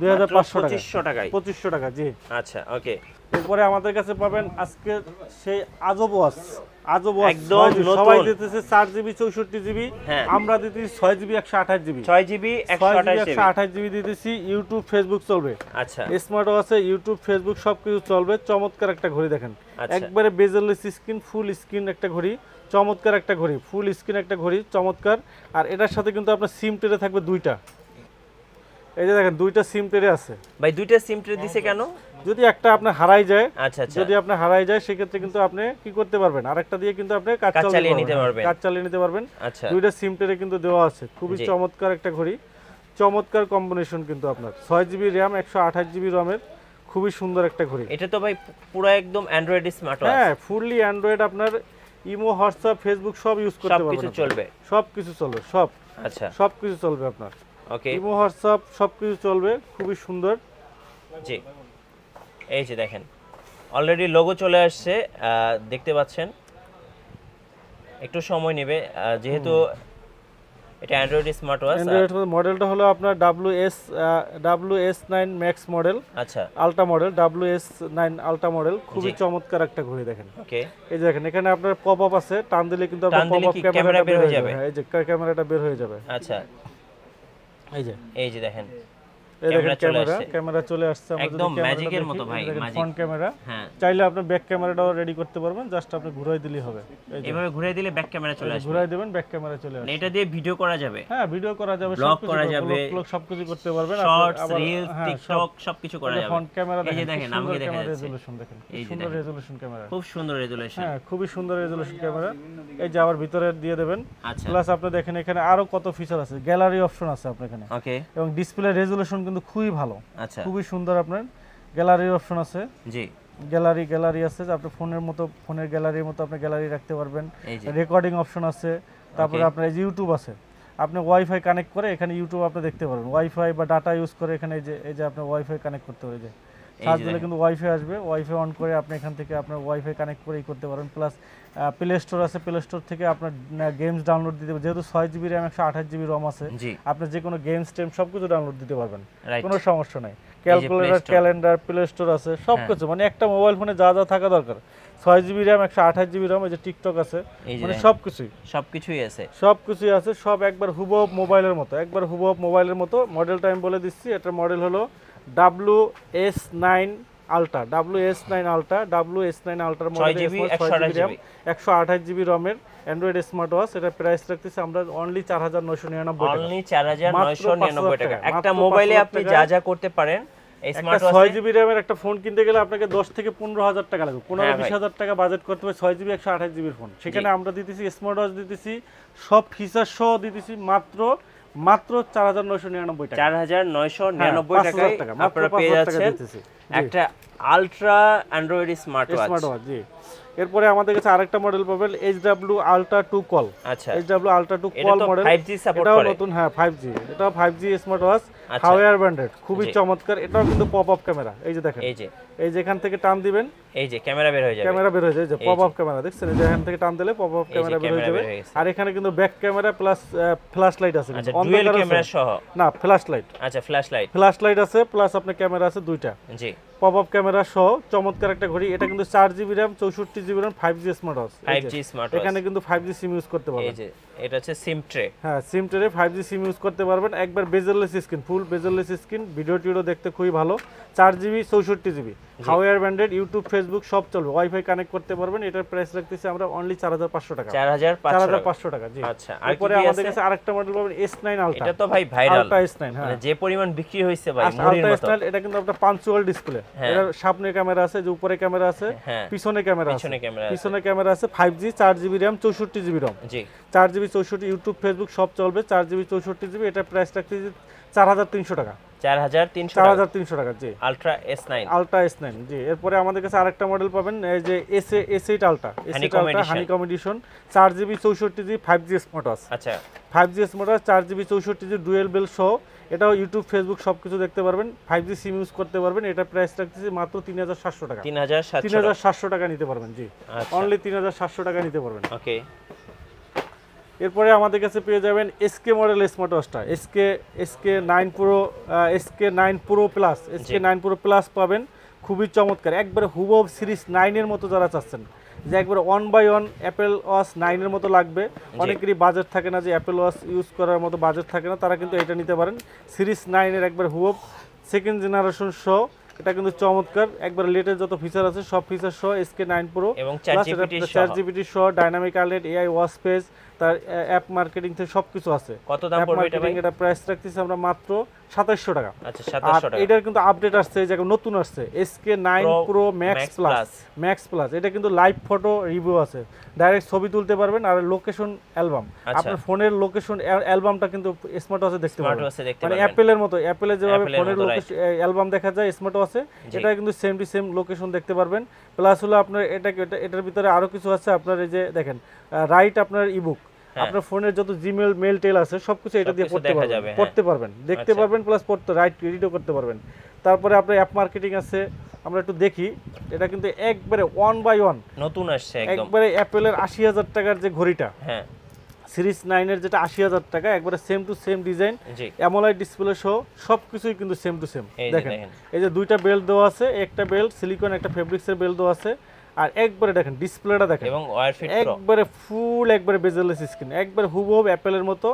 দুই হাজার পাঁচশো পঁচিশশো টাকায় পঁচিশশো টাকা জি আচ্ছা ওকে এরপরে আমাদের কাছে পাবেন আজকে সেই আজব ওয়াচ ইউটিউব ফেসবুক হ্যাঁ। চলবে আচ্ছা। আছে ইউটিউব ফেসবুক সবকিছু চলবে চমৎকার একটা ঘড়ি দেখেন আচ্ছা। একবারে স্ক্রিন ফুল স্ক্রিন একটা ঘড়ি চমৎকার একটা ঘড়ি ফুল স্ক্রিন একটা ঘড়ি চমৎকার আর এটার সাথে কিন্তু আপনার সিম টেরে থাকবে দুইটা এই যে দেখেন দুইটা সিম ট্রে আছে ভাই দুইটা সিম ট্রে দিছে হ্যাঁ, কেন যদি একটা আপনি হারাই যায় আচ্ছা আচ্ছা যদি আপনি হারাই যায় ক্ষেত্রে কিন্তু আপনি কি করতে পারবেন আরেকটা দিয়ে কিন্তু আপনি কাট চালিয়ে নিতে পারবেন কাট চালিয়ে নিতে পারবেন আচ্ছা দুইটা সিম ট্রে কিন্তু দেওয়া আছে খুবই চমৎকার একটা ঘড়ি চমৎকার কম্বিনেশন কিন্তু আপনার ছয় জিবি র্যাম একশো আঠাশ জিবি রমের খুবই সুন্দর একটা ঘড়ি এটা তো ভাই পুরো একদম অ্যান্ড্রয়েড স্মার্ট ওয়াচ হ্যাঁ ফুললি অ্যান্ড্রয়েড আপনার ইমো হোয়াটসঅ্যাপ ফেসবুক সব ইউজ করতে পারবেন সবকিছু চলবে সবকিছু চলবে সব আচ্ছা সবকিছু চলবে আপনার ওকে ইমো হোয়াটসঅ্যাপ সব চলবে সুন্দর জি এই যে দেখেন অলরেডি লোগো চলে আসছে দেখতে পাচ্ছেন একটু সময় নেবে যেহেতু এটা অ্যান্ড্রয়েড স্মার্ট ওয়াচ অ্যান্ড্রয়েড মডেলটা হলো আপনার WS WS9 Max মডেল আচ্ছা আলট্রা মডেল WS9 মডেল খুবই চমৎকার একটা ঘড়ি দেখেন ওকে এই যে দেখেন এখানে আপনার পপআপ আছে টান দিলে কিন্তু ক্যামেরা বের হয়ে যাবে হ্যাঁ, এই যে ক্যামেরাটা বের হয়ে যাবে আচ্ছা এই যে এই যে দেখেন খুব সুন্দর হ্যাঁ, খুবই সুন্দর রেজলেশন ক্যামেরা এই যে আবার ভিতরে দিয়ে দেবেন প্লাস আচ্ছা। আপনি দেখেন এখানে আরো কত ফিচার আছে গ্যালারি অপশন আছে আপনার এখানে এবং ডিসপ্লে রেজোলিউশন কিন্তু খুবই ভালো আচ্ছা খুবই সুন্দর আপনার গ্যালারির অপশন আছে জি গ্যালারি গ্যালারি আছে আপনি ফোনের মতো ফোনের গ্যালারির মতো আপনি গ্যালারি রাখতে পারবেন রেকর্ডিং অপশন আছে তারপরে আপনার এই ইউটিউব আছে আপনি ওয়াইফাই কানেক্ট করে এখানে ইউটিউব আপনি দেখতে পারবেন ওয়াইফাই বা ডাটা ইউজ করে এখানে এই যে এই যে আপনি ওয়াইফাই কানেক্ট করতে যায় সার্চ দিলে কিন্তু ওয়াইফাই আসবে ওয়াইফাই অন করে আপনি এখান থেকে আপনার ওয়াইফাই কানেক্ট করেই করতে পারেন প্লাস প্লে স্টোর আছে প্লে স্টোর থেকে আপনার গেমস ডাউনলোড দিতে পারবেন যেহেতু ছয় জিবি র্যাম একশো আঠাশ জিবি রম আছে আপনি যে কোনো গেমস টেম সবকিছু ডাউনলোড দিতে পারবেন কোনো সমস্যা নাই ক্যালকুলেটার ক্যালেন্ডার প্লে স্টোর আছে হ্যাঁ। সব কিছু মানে একটা মোবাইল ফোনে যা যা থাকা দরকার ছয় জিবি র্যাম একশো আঠাশ জিবি রম এই যে টিকটক আছে মানে সব কিছুই সব কিছুই আছে সব কিছুই আছে সব একবার হুবহব মোবাইলের মতো একবার হুবহব মোবাইলের মতো মডেলটা আমি বলে দিচ্ছি এটা মডেল হলো W S nine ultra W S nine ultra W S nine আলট্রার মডেল একশো আঠাশ জিবি রমের অ্যান্ড্রয়েড স্মার্ট ওয়াচ এটা প্রাইস রাখতেছি আমরা অনলি চার হাজার নয়শো নিরানব্বই অনলি চার হাজার নয়শো নিরানব্বই টাকা একটা মোবাইলে আপনি যা যা করতে পারেন আমরা দিতেছি স্মার্ট ওয়াচ দিতেছি সব ফিচার সহ দিতেছি মাত্র মাত্র চার হাজার নয়শো নিরানব্বই চার হাজার নয়শো নিরানব্বই হ্যাঁ, টাকা আপনারা পেয়ে যাচ্ছেন একটা ultra Android smart smart watch জি এরপরে আমাদের কাছে আরেকটা মডেল পাবেন H W ultra two call আচ্ছা H W ultra two call model এটাও নতুন হ্যাঁ ফাইভ আচ্ছা। জি এটাও ফাইভ জি স্মার্ট ওয়াচ হাওয়ার ব্র্যান্ডেড খুবই চমৎকার এটাও কিন্তু পপ আপ ক্যামেরা এই যে দেখেন এই যে এই যে এখান থেকে টান দিবেন এই যে ক্যামেরা বের হয়ে যাবে ক্যামেরা বের হয়ে যাবে পপ আপ ক্যামেরা দেখছেন এই যে এখান থেকে টান দিলে পপ আপ ক্যামেরা বের হয়ে যাবে আর এখানে কিন্তু back camera plus flash light আছে আচ্ছা ডুয়াল ক্যামেরা সহ না ফ্ল্যাশ লাইট আচ্ছা ফ্ল্যাশ লাইট ফ্ল্যাশ লাইট আছে প্লাস আপনার ক্যামেরা আছে দুইটা জি পপ আপ ক্যামেরা সহ চমৎকার একটা ঘড়ি এটা কিন্তু 4 GB RAM 64 GB RAM 5G smart watch 5G smart watch এখানে কিন্তু 5G সিম ইউজ করতে পারবেন এই যে এটা হচ্ছে সিম ট্রে হ্যাঁ সিম ট্রে 5G সিম ইউজ করতে পারবেন একবার bezelless screen full bezelless screen video টিডিও দেখতে খুবই ভালো 4 জিবি 64 জিবি হাওয়ার ব্র্যান্ডেড ইউটিউব ফেসবুক সব চলবে ওয়াইফাই কানেক্ট করতে পারবেন এটার প্রাইস রাখতেছি আমরা অনলি 4500 টাকা 4500 টাকা জি আচ্ছা এরপরে আমাদের কাছে আরেকটা মডেল পাবেন S9 আলট্রা এটা তো ভাই ভাইরাল আলট্রা S9 হ্যাঁ মানে যে পরিমাণ বিক্রি হইছে ভাই আচ্ছা, মুড়ির মতো এটা কিন্তু আপনার পাঞ্চুয়াল হ্যাঁ। ডিসপ্লে এটা সামনে ক্যামেরা আছে যে উপরে ক্যামেরা আছে পিছনে ক্যামেরা আছে পিছনে ক্যামেরা আছে পিছনে ক্যামেরা আছে 5G 4GB RAM 64GB RAM জি 4GB 64 ইউটিউব ফেসবুক সব চলবে 4GB 64GB এটা প্রাইস রাখতেছি 4300 টাকা 4300 জি আলট্রা S9 আলট্রা জি এরপরে আমাদের যে S8 বেল আচ্ছা। সহ এটাও ইউটিউব ফেসবুক সবকিছু দেখতে পারবেন ফাইভ জি সিম ইউজ করতে পারবেন এটা প্রাইস রাখতেছি মাত্র তিন হাজার সাতশো টাকা তিন হাজার সাতশো টাকা নিতে পারবেন জি অনলি আচ্ছা। তিন হাজার সাতশো টাকা নিতে পারবেন এরপরে আমাদের কাছে পেয়ে যাবেন এসকে মডেল স্মার্ট ওয়াচটা SK SK nine pro SK nine pro plus SK nine pro plus পাবেন খুবই চমৎকার একবারে হুব সিরিজ নাইনের মতো যারা চাচ্ছেন যে একবার one by one Apple watch নাইনের মতো লাগবে অনেকেরই বাজেট থাকে না যে অ্যাপেল ওয়াচ ইউজ করার মতো বাজেট থাকে না তারা কিন্তু এটা নিতে পারেন সিরিজ নাইনের একবার হুব সেকেন্ড জেনারেশন শ এটা কিন্তু চমৎকার একবার লেটেস্ট যত ফিচার আছে সব ফিচার সহ এসকে নাইন প্রো এবং চার জিবিটি সহ ডাইনামিক আলেট এআই ওয়াচ পেজ তার অ্যাপ মার্কেটিং থেকে সবকিছু আছে কত দাম পড়বে এটা ভাই এটা প্রাইস রাখতেছি আমরা মাত্র 2700 টাকা আচ্ছা 2700 টাকা এটার কিন্তু আপডেট আসছে যেটা নতুন আসছে SK9 Pro Max Plus Max Plus এটা কিন্তু লাইভ ফটো রিভিউ আছে ডাইরেক্ট ছবি তুলতে পারবেন আর লোকেশন অ্যালবাম আচ্ছা। আপনার ফোনের লোকেশন অ্যালবামটা কিন্তু স্মার্ট মানে ওয়াচে দেখতে পারবেন মানে অ্যাপলের মতো অ্যাপলে যেভাবে ফোনের লোকেশন অ্যালবাম দেখা যায় স্মার্ট ওয়াচে এটা কিন্তু সেম টু সেম লোকেশন দেখতে পারবেন প্লাস হলো আপনার এটা এটার ভিতরে আরো কিছু আছে আপনার এই যে দেখেন রাইট আপনার ইবুক হ্যাঁ। আপনার ফোনের যত জিমেল মেল টেল আছে সবকিছু এটা দিয়ে পড়তে পারবেন হ্যাঁ। পড়তে পারবেন দেখতে আচ্ছা। পারবেন প্লাস পড়তে রাইট এডিটও করতে পারবেন তারপরে আপনার অ্যাপ মার্কেটিং আছে আমরা একটু দেখি এটা কিন্তু একবারে ওয়ান বাই ওয়ান নতুন আসছে একবারে অ্যাপেলের আশি হাজার টাকার যে ঘড়িটা হ্যাঁ সিরিজ নাইনের যেটা আশি হাজার টাকা একবারে same to same design AMOLED display সহ সব কিছুই কিন্তু সেম টু সেম দেখেন এই যে দুইটা বেল্ট দেওয়া আছে একটা বেল্ট সিলিকন একটা ফেব্রিক্সের বেল্ট দেওয়া আছে আর একবারে দেখেন ডিসপ্লেটা দেখেন এবং একবারে ফুল একবারে বেজেলেস স্ক্রিন একবারে হুবহুব অ্যাপেলের মতো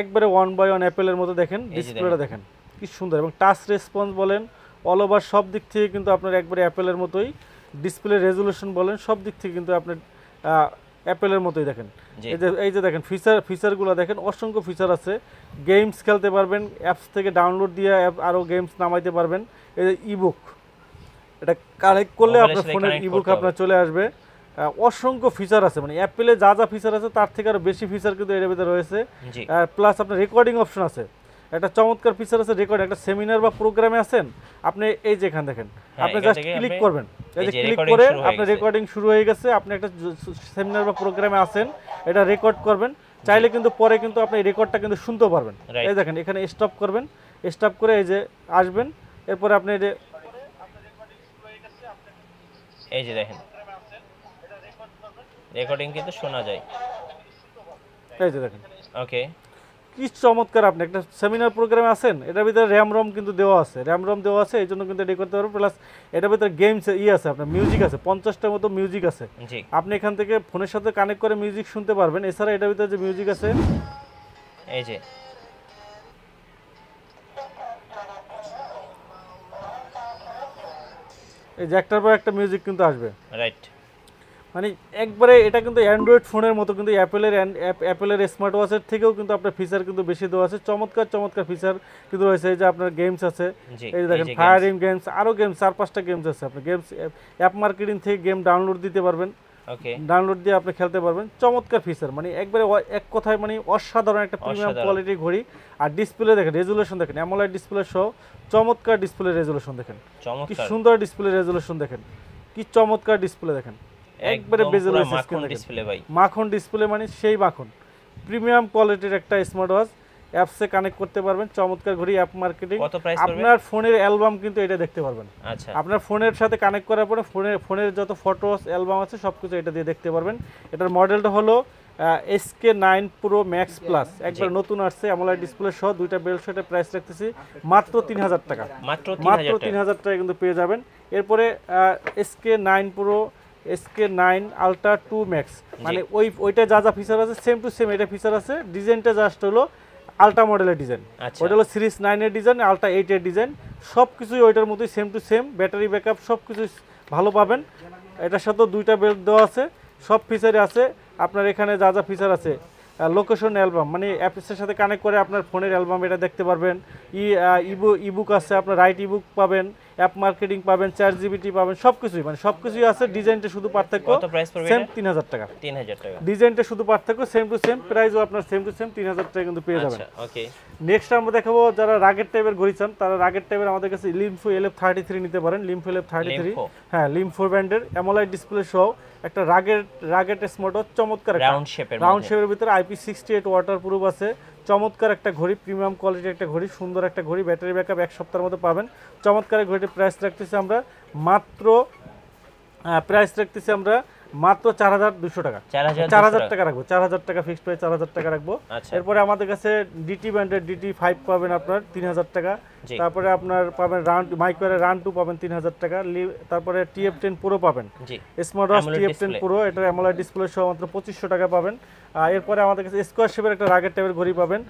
একবারে ওয়ান বাই ওয়ান অ্যাপেলের মতো দেখেন ডিসপ্লেটা দেখেন কি সুন্দর এবং টাচ রেসপন্স বলেন অল ওভার সব দিক থেকে কিন্তু আপনার একবারে অ্যাপেলের মতোই ডিসপ্লে রেজলিউশন বলেন সব দিক থেকে কিন্তু আপনার অ্যাপেলের মতোই দেখেন এই যে এই যে দেখেন ফিচার ফিচারগুলো দেখেন অসংখ্য ফিচার আছে গেমস খেলতে পারবেন অ্যাপস থেকে ডাউনলোড দিয়ে আরও গেমস নামাইতে পারবেন এই যে ইবুক এটা কানেক্ট করলে আপনার ফোনের ইবুক আপনার চলে আসবে অসংখ্য ফিচার আছে মানে অ্যাপেলে যা যা ফিচার আছে তার থেকে আরও বেশি ফিচার কিন্তু এর ভিতরে রয়েছে প্লাস আপনার রেকর্ডিং অপশন আছে একটা চমৎকার ফিচার আছে রেকর্ড একটা সেমিনার বা প্রোগ্রামে আছেন আপনি এই যে এখান দেখেন হ্যাঁ, আপনি জাস্ট ক্লিক করবেন এই যে ক্লিক করে আপনার রেকর্ডিং শুরু হয়ে গেছে আপনি একটা সেমিনার বা প্রোগ্রামে আছেন এটা রেকর্ড করবেন চাইলে কিন্তু পরে কিন্তু আপনি রেকর্ডটা কিন্তু শুনতে পারবেন এই দেখেন এখানে স্টপ করবেন স্টপ করে এই যে আসবেন এরপরে আপনি এই যে এই যে দেখেন রেকর্ডিং কিন্তু শোনা যায় এই যে দেখেন ওকে কি চমৎকার আপনি একটা সেমিনার প্রোগ্রামে আছেন এটার ভিতরে র্যাম রম কিন্তু দেওয়া আছে র্যাম রম দেওয়া আছে এই জন্য কিন্তু এটা করতে পারবো প্লাস এটার ভিতরে গেমস ই আছে আপনার মিউজিক আছে পঞ্চাশটার মতো মিউজিক আছে আপনি এখান থেকে ফোনের সাথে কানেক্ট করে মিউজিক শুনতে পারবেন এছাড়া এটার ভিতরে যে মিউজিক আছে এই যে এই যে একটার পর একটা মিউজিক কিন্তু আসবে রাইট মানে একবারে এটা কিন্তু অ্যান্ড্রয়েড ফোনের মতো কিন্তু অ্যাপেলের অ্যাপেলের স্মার্ট ওয়াচের থেকেও কিন্তু আপনার ফিচার কিন্তু বেশি দেওয়া আছে চমৎকার চমৎকার ফিচার কিন্তু রয়েছে যে আপনার গেমস আছে এই দেখেন ফায়ারিং গেমস আরও গেমস চার পাঁচটা গেমস আছে আপনি গেমস অ্যাপ মার্কেটিং থেকে গেম ডাউনলোড দিতে পারবেন ডাউনলোড দিয়ে আপনি খেলতে পারবেন চমৎকার ফিচার মানে একবারে এক কথায় মানে অসাধারণ একটা প্রিমিয়াম কোয়ালিটির ঘড়ি আর ডিসপ্লে দেখেন রেজুলেশন দেখেন এমন ডিসপ্লে সহ চমৎকার ডিসপ্লে রেজুলেশন দেখেন কি সুন্দর ডিসপ্লে রেজুলেশন দেখেন কি চমৎকার ডিসপ্লে দেখেন একবারে বেজেল স্ক্রিন মাখন ডিসপ্লে মানে সেই মাখন প্রিমিয়াম কোয়ালিটির একটা স্মার্ট ওয়াচ অ্যাপসে কানেক্ট করতে পারবেন চমৎকার ঘড়ি অ্যাপ মার্কেটিং আপনার ফোনের অ্যালবাম কিন্তু এটা দেখতে পারবেন আচ্ছা আপনার ফোনের সাথে কানেক্ট করার পরে ফোনের ফোনের যত ফটোস অ্যালবাম আছে সব কিছু এটা দিয়ে দেখতে পারবেন এটার মডেলটা হলো SK nine pro max plus একবার নতুন আসছে আমলার ডিসপ্লে সহ দুইটা বেল সেটা প্রাইস রাখতেছি মাত্র তিন হাজার টাকা মাত্র তিন হাজার টাকা কিন্তু পেয়ে যাবেন এরপরে SK nine pro SK nine ultra two max মানে ওই ওইটা যা যা ফিচার আছে সেম টু সেম এটা ফিচার আছে ডিজাইনটা জাস্ট হলো আলটা মডেলের ডিজাইন ওটা হলো সিরিজ নাইনের ডিজাইন আলট্রা এইটের ডিজাইন সব কিছুই ওইটার মতোই same to same battery backup সব কিছু ভালো পাবেন এটার সাথে দুইটা বেল্ট দেওয়া আছে সব ফিচারে আছে আপনার এখানে যা যা ফিচার আছে লোকেশন অ্যালবাম মানে অ্যাপসের সাথে কানেক্ট করে আপনার ফোনের অ্যালবাম এটা দেখতে পারবেন ই ইবুক আছে আপনার রাইট ইবুক পাবেন অ্যাপ মার্কেটিং পাবেন চার জিবিটি পাবেন সবকিছুই মানে সবকিছুই আছে ডিজাইনটা শুধু পার্থক্য সেম তিন হাজার টাকা তিন হাজার টাকা ডিজাইনটা শুধু পার্থক্য সেম টু সেম প্রাইসও আপনার সেম টু সেম তিন হাজার টাকা কিন্তু পেয়ে যাবেন ওকে আচ্ছা, নেক্সট আমরা দেখাবো যারা রাগের টাইপের ঘড়ি চান তারা রাগের টাইপের আমাদের কাছে লিমফো এফ থার্টি থ্রি নিতে পারেন লিমফো এফ থার্টি থ্রি হ্যাঁ লিমফো ব্র্যান্ডের অ্যামোলাইট ডিসপ্লে সহ একটা রাগের রাগের স্মার্ট মোটর চমৎকার রাউন্ড শেপের রাউন্ড শেপের ভিতরে IP sixty eight waterproof আছে চমৎকার একটা ঘড়ি প্রিমিয়াম কোয়ালিটির একটা ঘড়ি সুন্দর একটা ঘড়ি ব্যাটারি ব্যাকআপ এক সপ্তাহের মতো পাবেন চমৎকার ঘড়িটির প্রাইস রাখতেছি আমরা মাত্র প্রাইস রাখতেছি আমরা মাত্র চার হাজার দুশো টাকা চার হাজার টাকা রাখবো চার হাজার টাকা ফিক্সড প্রাইস চার হাজার টাকা রাখবো আচ্ছা। এরপরে আমাদের কাছে ডিটি ব্র্যান্ডের ডিটি ফাইভ পাবেন আপনার তিন হাজার টাকা তারপরে আপনার পাবেন রাউন্ড মাইক্রোয়ের রান টু পাবেন তিন হাজার টাকা তারপরে টিএফ টেন পুরো পাবেন স্মার্ট ওয়াচ টিএফ টেন পুরো এটা অ্যামোলার ডিসপ্লে সহ মাত্র পঁচিশশো টাকা পাবেন এরপরে আমাদের কাছে স্কোয়ার শেপের একটা রাগের টাইপের ঘড়ি পাবেন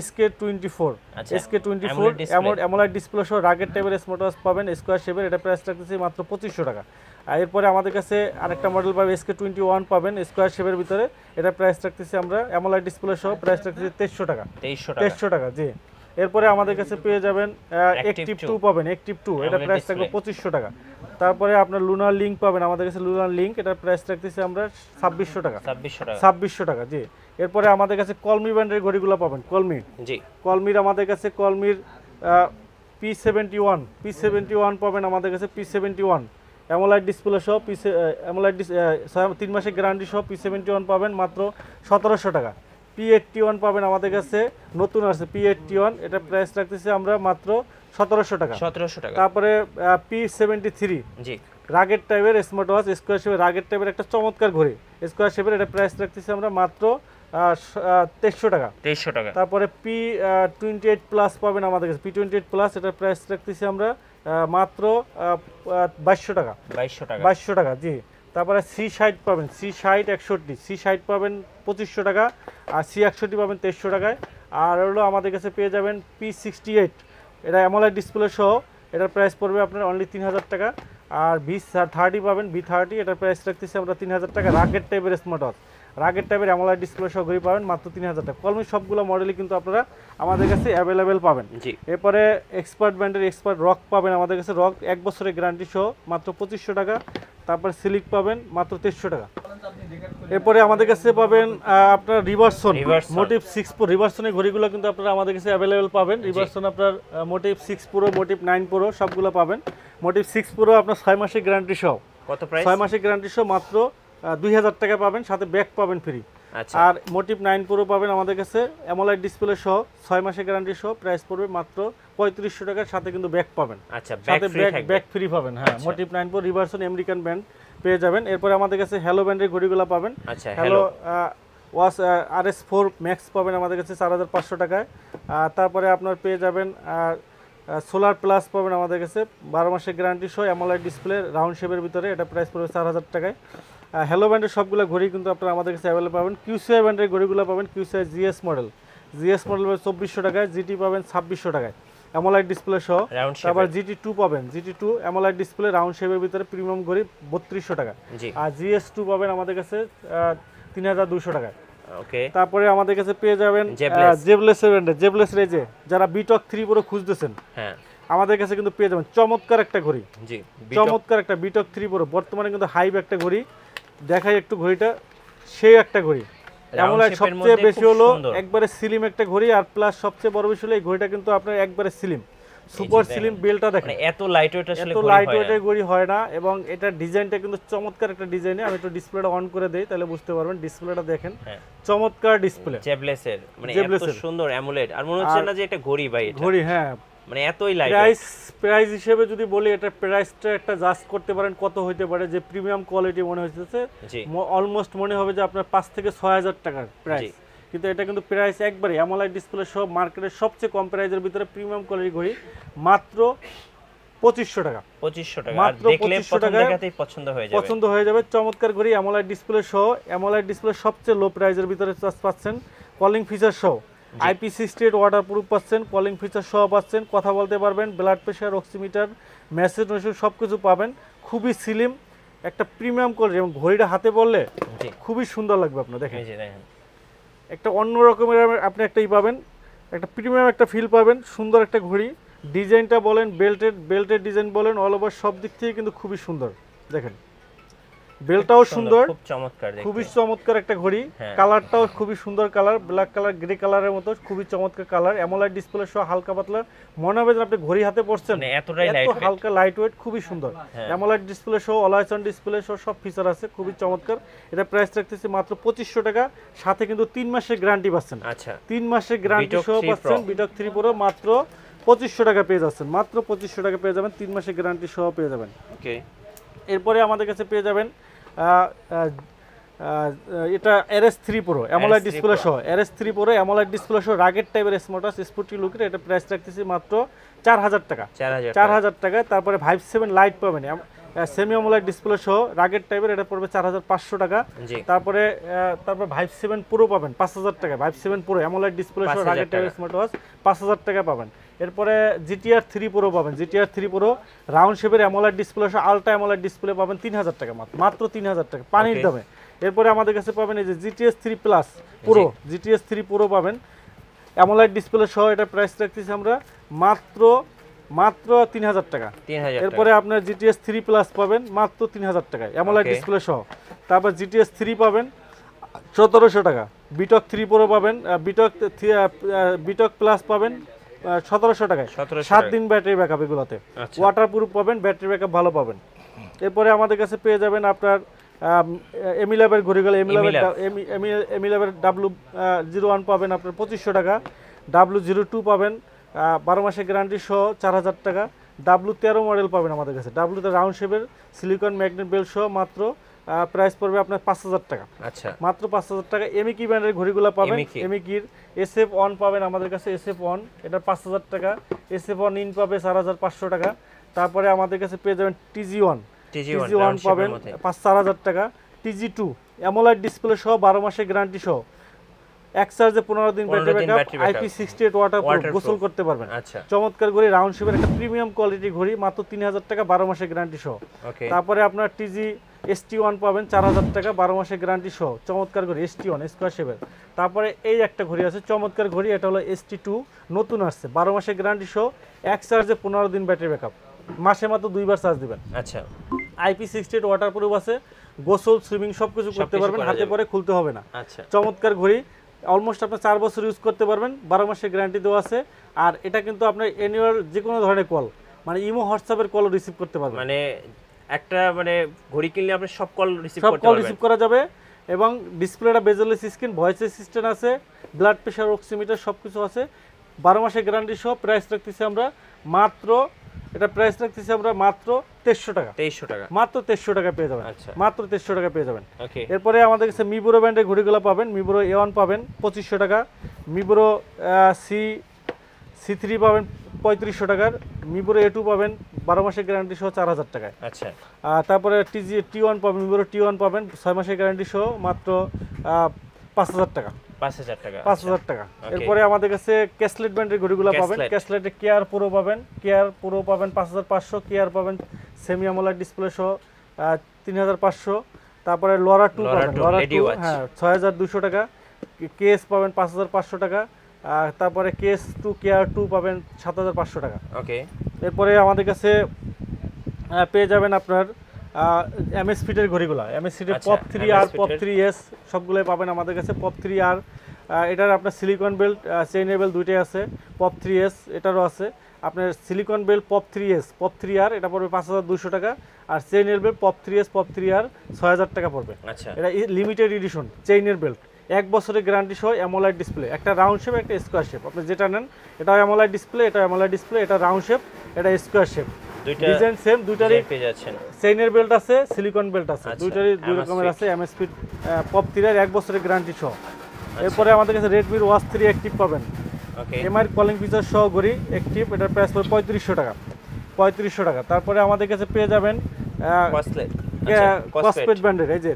SK twenty four SK twenty four AMOLED display সহ রাগের টাইপের স্মার্ট ওয়াচ পাবেন স্কোয়ার শেপের এটা প্রাইস রাখতেছি মাত্র পঁচিশশো টাকা এরপরে আমাদের কাছে আরেকটা মডেল পাবে এসকে টোয়েন্টি ওয়ান পাবেন স্কোয়ার শেপের ভিতরে এটা প্রাইস রাখতেছি আমরা অ্যামোলাই ডিসপ্লে সহ প্রাইস রাখতেছি তেইশশো টাকা তেইশশো টাকা জি এরপরে আমাদের কাছে পেয়ে যাবেন একটিভ টু পাবেন একটিভ টু এটা প্রাইস থাকবে পঁচিশশো টাকা তারপরে আপনার লুনার লিঙ্ক পাবেন আমাদের কাছে লুনার লিঙ্ক এটার প্রাইস রাখতেছি আমরা ছাব্বিশশো টাকা ছাব্বিশশো টাকা ছাব্বিশশো টাকা জি এরপরে আমাদের কাছে কলমি ব্র্যান্ডের ঘড়িগুলো পাবেন কলমি জি কলমির আমাদের কাছে কলমির P seventy one P seventy one পাবেন আমাদের কাছে P seventy one AMOLED display সহ পি অ্যামোলাইড তিন মাসের গ্যারান্টি সহ পি সেভেন্টি ওয়ান পাবেন মাত্র সতেরোশো টাকা পি এইটটি ওয়ান পাবেন আমাদের কাছে নতুন আছে পি এইটটি ওয়ান এটা প্রাইস রাখতেছি আমরা মাত্র সতেরোশো টাকা সতেরোশো টাকা তারপরে পি সেভেন্টি থ্রি জি রাগের টাইপের স্মার্ট ওয়াচ স্কোয়ার শেপের রাগের টাইপের একটা চমৎকার ঘড়ি স্কোয়ার শেপের এটা প্রাইস রাখতেছি আমরা মাত্র তেইশশো টাকা তেইশশো টাকা তারপরে পি টোয়েন্টি এইট প্লাস পাবেন আমাদের কাছে পি টোয়েন্টি এইট প্লাস এটার প্রাইস রাখতেছি আমরা মাত্র বাইশশো টাকা বাইশশো টাকা বাইশশো টাকা জি তারপরে সি ষাট পাবেন সি ষাট একষট্টি সি ষাট পাবেন পঁচিশশো টাকা আর সি একষট্টি পাবেন তেইশশো টাকায় আর হলো আমাদের কাছে পেয়ে যাবেন পি সিক্সটি এইট এটা অ্যামোলাইট ডিসপ্লে সহ এটার প্রাইস পড়বে আপনার অনলি তিন হাজার টাকা আর বি থার্টি পাবেন বি থার্টি এটার প্রাইস রাখতেছি আমরা তিন হাজার টাকা রাকেট টাইপের স্মার্ট রাগের টাইপের অ্যামোলাইড ডিসপ্লে সহ ঘড়ি পাবেন মাত্র তিন হাজার টাকা কলমি সবগুলো মডেলই কিন্তু আপনারা আমাদের কাছে অ্যাভেলেবেল পাবেন এরপরে এক্সপার্ট ব্র্যান্ডের এক্সপার্ট রক পাবেন আমাদের কাছে রক এক বছরের গ্যারান্টি সহ মাত্র পঁচিশশো টাকা তারপর সিলিক পাবেন মাত্র তেইশশো টাকা এরপরে আমাদের কাছে পাবেন আপনার রিভার্সন মোটিভ সিক্স প্রো রিভার্সনের ঘড়িগুলো কিন্তু আপনারা আমাদের কাছে অ্যাভেলেবেল পাবেন রিভার্সন আপনার motive six pro motive nine pro সবগুলো পাবেন মোটিভ সিক্স প্রো আপনার ছয় মাসের গ্যারান্টি সহ কত ছয় মাসের গ্যারান্টি সহ মাত্র দুই হাজার টাকা পাবেন সাথে ব্যাগ পাবেন ফ্রি আচ্ছা। আর মোটিভ নাইন প্রো পাবেন আমাদের কাছে অ্যামোলাইড ডিসপ্লে সহ ছয় মাসের গ্যারান্টি সহ প্রাইস পড়বে মাত্র পঁয়ত্রিশশো টাকার সাথে কিন্তু ব্যাগ পাবেন আচ্ছা সাথে ব্যাগ ব্যাগ ফ্রি পাবেন হ্যাঁ motive nine pro Riversong American band পেয়ে যাবেন এরপরে আমাদের কাছে হ্যালো ব্যান্ডের ঘড়িগুলো পাবেন হ্যালো ওয়াস আর এস ফোর ম্যাক্স পাবেন আমাদের কাছে চার হাজার পাঁচশো টাকায় তারপরে আপনার পেয়ে যাবেন সোলার প্লাস পাবেন আমাদের কাছে বারো মাসের গ্যারান্টি সহ অ্যামোলাইড ডিসপ্লে রাউন্ড শেপের ভিতরে এটা প্রাইস পড়বে চার হাজার টাকায় হ্যালো ব্র্যান্ডের সবগুলো ঘড়ি কিন্তু আপনারা আমাদের কাছে অ্যাভেলেবল পাবেন কিউসিআই ব্র্যান্ডের ঘড়িগুলো পাবেন QCY GS model GS model পাবেন চব্বিশশো টাকায় জিটি পাবেন ছাব্বিশশো টাকায় অ্যামোলাইট ডিসপ্লে সহ আবার জিটি টু পাবেন GT two AMOLED display round শেপের ভিতরে প্রিমিয়াম ঘড়ি বত্রিশশো টাকা আর জিএস টু পাবেন আমাদের কাছে তিন হাজার দুশো টাকায় তারপরে আমাদের কাছে পেয়ে যাবেন জেবলেসের জেবলেস জেবলেস রেজে যারা বিটক থ্রি পুরো খুঁজতেছেন হ্যাঁ। আমাদের কাছে কিন্তু পেয়ে যাবেন চমৎকার একটা ঘড়ি চমৎকার একটা বিটক থ্রি পুরো বর্তমানে কিন্তু হাইব একটা ঘড়ি দেখাই একটু ঘড়িটা সেই একটা ঘড়ি সবচেয়ে বেশি হলো একবারে সিলিম একটা ঘড়ি আর প্লাস সবচেয়ে বড় হলো এই ঘড়িটা কিন্তু আপনার একবারে সিলিম সুপার বেলটা দেখেন মানে এত লাইট এত লাইট ওয়েটের ঘড়ি হয় না এবং এটা ডিজাইনটা কিন্তু চমৎকার একটা ডিজাইনে আমি একটু ডিসপ্লেটা অন করে দিই তাহলে বুঝতে পারবেন ডিসপ্লেটা দেখেন হ্যাঁ। চমৎকার ডিসপ্লে জেবলেসের মানে এত সুন্দর অ্যামোলেড আর মনে হচ্ছে না যে একটা ঘড়ি ভাই ঘড়ি হ্যাঁ মানে এতই লাইট প্রাইস প্রাইস হিসেবে যদি বলি এটা প্রাইসটা একটা জাস্ট করতে পারেন কত হতে পারে যে প্রিমিয়াম কোয়ালিটি মনে হইতেছে অলমোস্ট মনে হবে যে আপনার পাঁচ থেকে ছয় হাজার টাকার প্রাইস কিন্তু এটা কিন্তু প্রাইস একবারে অ্যামোলাইড ডিসপ্লে সব মার্কেটের সবচেয়ে কম প্রাইসের ভিতরে প্রিমিয়াম কোয়ালিটি ঘড়ি মাত্র পঁচিশশো টাকা পঁচিশশো টাকা মাত্র পঁচিশশো টাকা পছন্দ হয়ে যাবে পছন্দ হয়ে যাবে চমৎকার ঘড়ি অ্যামোলাইড ডিসপ্লে সহ অ্যামোলাইড ডিসপ্লে সবচেয়ে লো প্রাইসের ভিতরে পাচ্ছেন কলিং ফিচার সহ আইপি সিক্সটি এইট প্রুফ পাচ্ছেন কলিং ফিচার সহ পাচ্ছেন কথা বলতে পারবেন blood pressure oximeter message message সব কিছু পাবেন খুবই সিলিম একটা প্রিমিয়াম কোয়ালিটি এবং ঘড়িটা হাতে পড়লে খুবই সুন্দর লাগবে আপনার দেখেন একটা অন্য রকমের আপনি একটাই পাবেন একটা প্রিমিয়াম একটা ফিল পাবেন সুন্দর একটা ঘড়ি ডিজাইনটা বলেন বেল্টের বেল্টের ডিজাইন বলেন অল ওভার সব দিক থেকে কিন্তু খুবই সুন্দর দেখেন বেলটাও সুন্দর খুব চমৎকার খুবই চমৎকার একটা ঘড়ি হ্যাঁ, হ্যাঁ, কালারটাও হ্যাঁ। খুবই সুন্দর কালার ব্ল্যাক কালার গ্রে কালারের মতো খুবই চমৎকার কালার অ্যামোলাইট ডিসপ্লে সহ হালকা পাতলা মনে হবে আপনি ঘড়ি হাতে পড়ছেন মানে এতটাই হালকা লাইট ওয়েট খুবই সুন্দর অ্যামোলাইট ডিসপ্লে সহ অলাইসন ডিসপ্লে সহ সব ফিচার আছে খুবই চমৎকার এটা প্রাইস রাখতেছি মাত্র পঁচিশশো টাকা সাথে কিন্তু তিন মাসের গ্যারান্টি পাচ্ছেন আচ্ছা তিন মাসের গ্যারান্টি সহ পাচ্ছেন বিটক থ্রি প্রো মাত্র পঁচিশশো টাকা পেয়ে যাচ্ছেন মাত্র পঁচিশশো টাকা পেয়ে যাবেন তিন মাসের গ্যারান্টি সহ পেয়ে যাবেন ওকে এরপরে আমাদের কাছে পেয়ে যাবেন এটা এরএস থ্রি পুরো অ্যামোলাইড ডিসপ্লে সহ এরএস থ্রি পুরো অ্যামোলাইড ডিসপ্লে সহ রাগের টাইপের স্মার্টাস স্পুটি লুকের এটা প্রাইস রাখতেছি মাত্র চার হাজার টাকা চার হাজার টাকা তারপরে ভাইভ সেভেন লাইট পাবেন সেমি অমোলাইড ডিসপ্লে সহ রাগের টাইপের এটা পড়বে চার হাজার পাঁচশো টাকা তারপরে তারপরে ভাইভ সেভেন পুরো পাবেন পাঁচ হাজার টাকা ভাইভ সেভেন পুরো অ্যামোলাইড ডিসপ্লে সহ রাগের টাইপের স্মার্ট পাঁচ হাজার টাকা পাবেন এরপরে জিটিআর থ্রি প্রো পাবেন জিটিআর থ্রি প্রো রাউন্ড শেপের অ্যামোলার ডিসপ্লে সহ আলট্রা অ্যামোলার ডিসপ্লে পাবেন তিন হাজার টাকা মাত্র মাত্র তিন হাজার টাকা পানির দামে এরপরে আমাদের কাছে পাবেন এই যে জিটিএস থ্রি প্লাস পুরো জিটিএস থ্রি প্রো পাবেন অ্যামোলার ডিসপ্লে সহ এটা প্রাইস রাখতেছি আমরা মাত্র মাত্র তিন হাজার টাকা এরপরে আপনার জিটিএস থ্রি প্লাস পাবেন মাত্র তিন হাজার টাকা অ্যামোলার ডিসপ্লে সহ তারপর জিটিএস থ্রি পাবেন সতেরোশো টাকা বিটক থ্রি প্রো পাবেন বিটক বিটক প্লাস পাবেন সতেরোশো টাকায় সাত দিন ব্যাটারি ব্যাকআপ এগুলোতে ওয়াটার আচ্ছা। প্রুফ পাবেন ব্যাটারি ব্যাকআপ ভালো পাবেন এরপরে আমাদের কাছে পেয়ে যাবেন আপনার এমিলাবের ঘড়িগুলো এমিলাবের এমিলাবের ডাব্লু জিরো ওয়ান পাবেন আপনার পঁচিশশো টাকা ডাব্লু জিরো টু পাবেন বারো মাসের গ্যারান্টি সহ চার হাজার টাকা ডাব্লু তেরো মডেল পাবেন আমাদের কাছে ডাব্লুতে রাউন্ড শেপের সিলিকন ম্যাগনেট বেল সহ মাত্র প্রাইস পড়বে আপনার পাঁচ হাজার টাকা আচ্ছা মাত্র পাঁচ হাজার টাকা এমিকি ব্র্যান্ডের e ঘড়িগুলো পাবেন এমিকির এস এফ ওয়ান পাবেন আমাদের কাছে এস এফ ওয়ান এটা পাঁচ হাজার টাকা এস এফ ওয়ান ইন পাবে চার হাজার পাঁচশো টাকা তারপরে আমাদের কাছে পেয়ে যাবেন টিজি ওয়ান টিজি ওয়ান পাবেন পাঁচ চার হাজার টাকা টিজি টু অ্যামোলাইড ডিসপ্লে সহ বারো মাসের গ্যারান্টি সহ এক চার্জে পনেরো দিন battery backup IP sixty eight water গোসল করতে পারবেন আচ্ছা। চমৎকার ঘড়ি রাউন্ড শেপের একটা প্রিমিয়াম কোয়ালিটি ঘড়ি মাত্র তিন হাজার টাকা বারো মাসের গ্যারান্টি সহ তারপরে আপনার টিজি এসটি ওয়ান পাবেন চার হাজার টাকা বারো মাসের গ্যারান্টি সহ চমৎকার ঘড়ি এসটি ওয়ান স্কোয়ার শেপের তারপরে এই একটা ঘড়ি আছে চমৎকার ঘড়ি এটা হলো এসটি টু নতুন আসছে বারো মাসের গ্যারান্টি সহ এক চার্জে পনেরো দিন ব্যাটারি ব্যাকআপ মাসে মাত্র দুইবার চার্জ দেবেন আচ্ছা IP sixty eight waterproof আছে গোসল সুইমিং সব কিছু করতে পারবেন হাতে পরে খুলতে হবে না আচ্ছা চমৎকার ঘড়ি অলমোস্ট আপনার চার বছর ইউজ করতে পারবেন বারো মাসের গ্যারান্টি দেওয়া আছে আর এটা কিন্তু আপনার অ্যানুয়াল যে কোনো ধরনের কল মানে ইমো হোয়াটসঅ্যাপের কল রিসিভ করতে পারবেন মানে একটা মানে ঘড়ি কিনলে আপনি সব কল রিসিভ সব কল রিসিভ করা যাবে এবং ডিসপ্লেটা বেজলেস স্ক্রিন ভয়েস অ্যাসিস্ট্যান্ট আছে ব্লাড প্রেশার অক্সিমিটার সব কিছু আছে বারো মাসের গ্যারান্টি সহ প্রাইস রাখতেছি আমরা মাত্র এটা প্রাইস রাখতেছি আমরা মাত্র তেইশশো টাকা তেইশশো টাকা মাত্র তেইশশো টাকা পেয়ে যাবেন আচ্ছা মাত্র তেইশশো টাকা পেয়ে যাবেন এরপরে আমাদের কাছে মিবোরো ব্র্যান্ডের ঘড়িগুলো পাবেন মিবোরো এ ওয়ান পাবেন পঁচিশশো টাকা মিবোরো সি সি থ্রি পাবেন পঁয়ত্রিশশো টাকার মিবোরে এ টু পাবেন বারো মাসের গ্যারান্টি সহ চার হাজার টাকায় আচ্ছা তারপরে টিজি টি ওয়ান পাবেন মিবোরে টি ওয়ান পাবেন ছয় মাসের গ্যারান্টি সহ মাত্র পাঁচ হাজার টাকা পাঁচ হাজার টাকা পাঁচ আচ্ছা। হাজার টাকা এরপরে আমাদের কাছে ক্যাশলেট ব্র্যান্ডের ঘড়িগুলো পাবেন ক্যাশলেটে কেয়ার পুরো পাবেন কেয়ার পুরো পাবেন পাঁচ হাজার পাঁচশো কেয়ার পাবেন সেমি আমলার ডিসপ্লে সহ তিন হাজার পাঁচশো তারপরে লরা টু পাবেন লরা টু হ্যাঁ ছয় হাজার দুশো টাকা কেস পাবেন পাঁচ হাজার পাঁচশো টাকা তারপরে কেস টু কেয়ার টু পাবেন সাত হাজার পাঁচশো টাকা ওকে এরপরে আমাদের কাছে পেয়ে যাবেন আপনার এমএস ফিটের ঘড়িগুলো এমএস ফিটের পপ থ্রি আর পপ থ্রি এস সবগুলোই পাবেন আমাদের কাছে পপ থ্রি আর এটার আপনার সিলিকন বেল্ট চেইনের বেল্ট দুইটাই আছে পপ থ্রি এস এটারও আছে আপনার silicon belt pop three S pop three আর এটা পড়বে পাঁচ হাজার দুশো টাকা আর চেইনের belt pop three S pop three আর ছয় হাজার টাকা পড়বে আচ্ছা এটা লিমিটেড এডিশন চেইনের বেল্ট এক বছরের গ্যারান্টি সহ অ্যামোলাইট ডিসপ্লে একটা রাউন্ড শেপ একটা স্কোয়ার শেপ আপনি যেটা নেন এটাও অ্যামোলাইট ডিসপ্লে এটা অ্যামোলাইট ডিসপ্লে এটা রাউন্ড শেপ এটা স্কোয়ার শেপ ডিজাইন সেম দুইটারই চেইনের বেল্ট আছে সিলিকন বেল্ট আছে আচ্ছা, দুইটারই দুই রকমের আছে এমএসপি পপ তিরের এক বছরের গ্যারান্টি সহ আচ্ছা। এরপরে আমাদের কাছে রেডমির ওয়াচ থ্রি অ্যাক্টিভ পাবেন এমআই কলিং ফিচার সহ ঘড়ি অ্যাক্টিভ এটার প্রাইস পড়ে পঁয়ত্রিশশো টাকা পঁয়ত্রিশশো টাকা তারপরে আমাদের কাছে পেয়ে যাবেন কসপেট ব্র্যান্ডের আচ্ছা, এই যে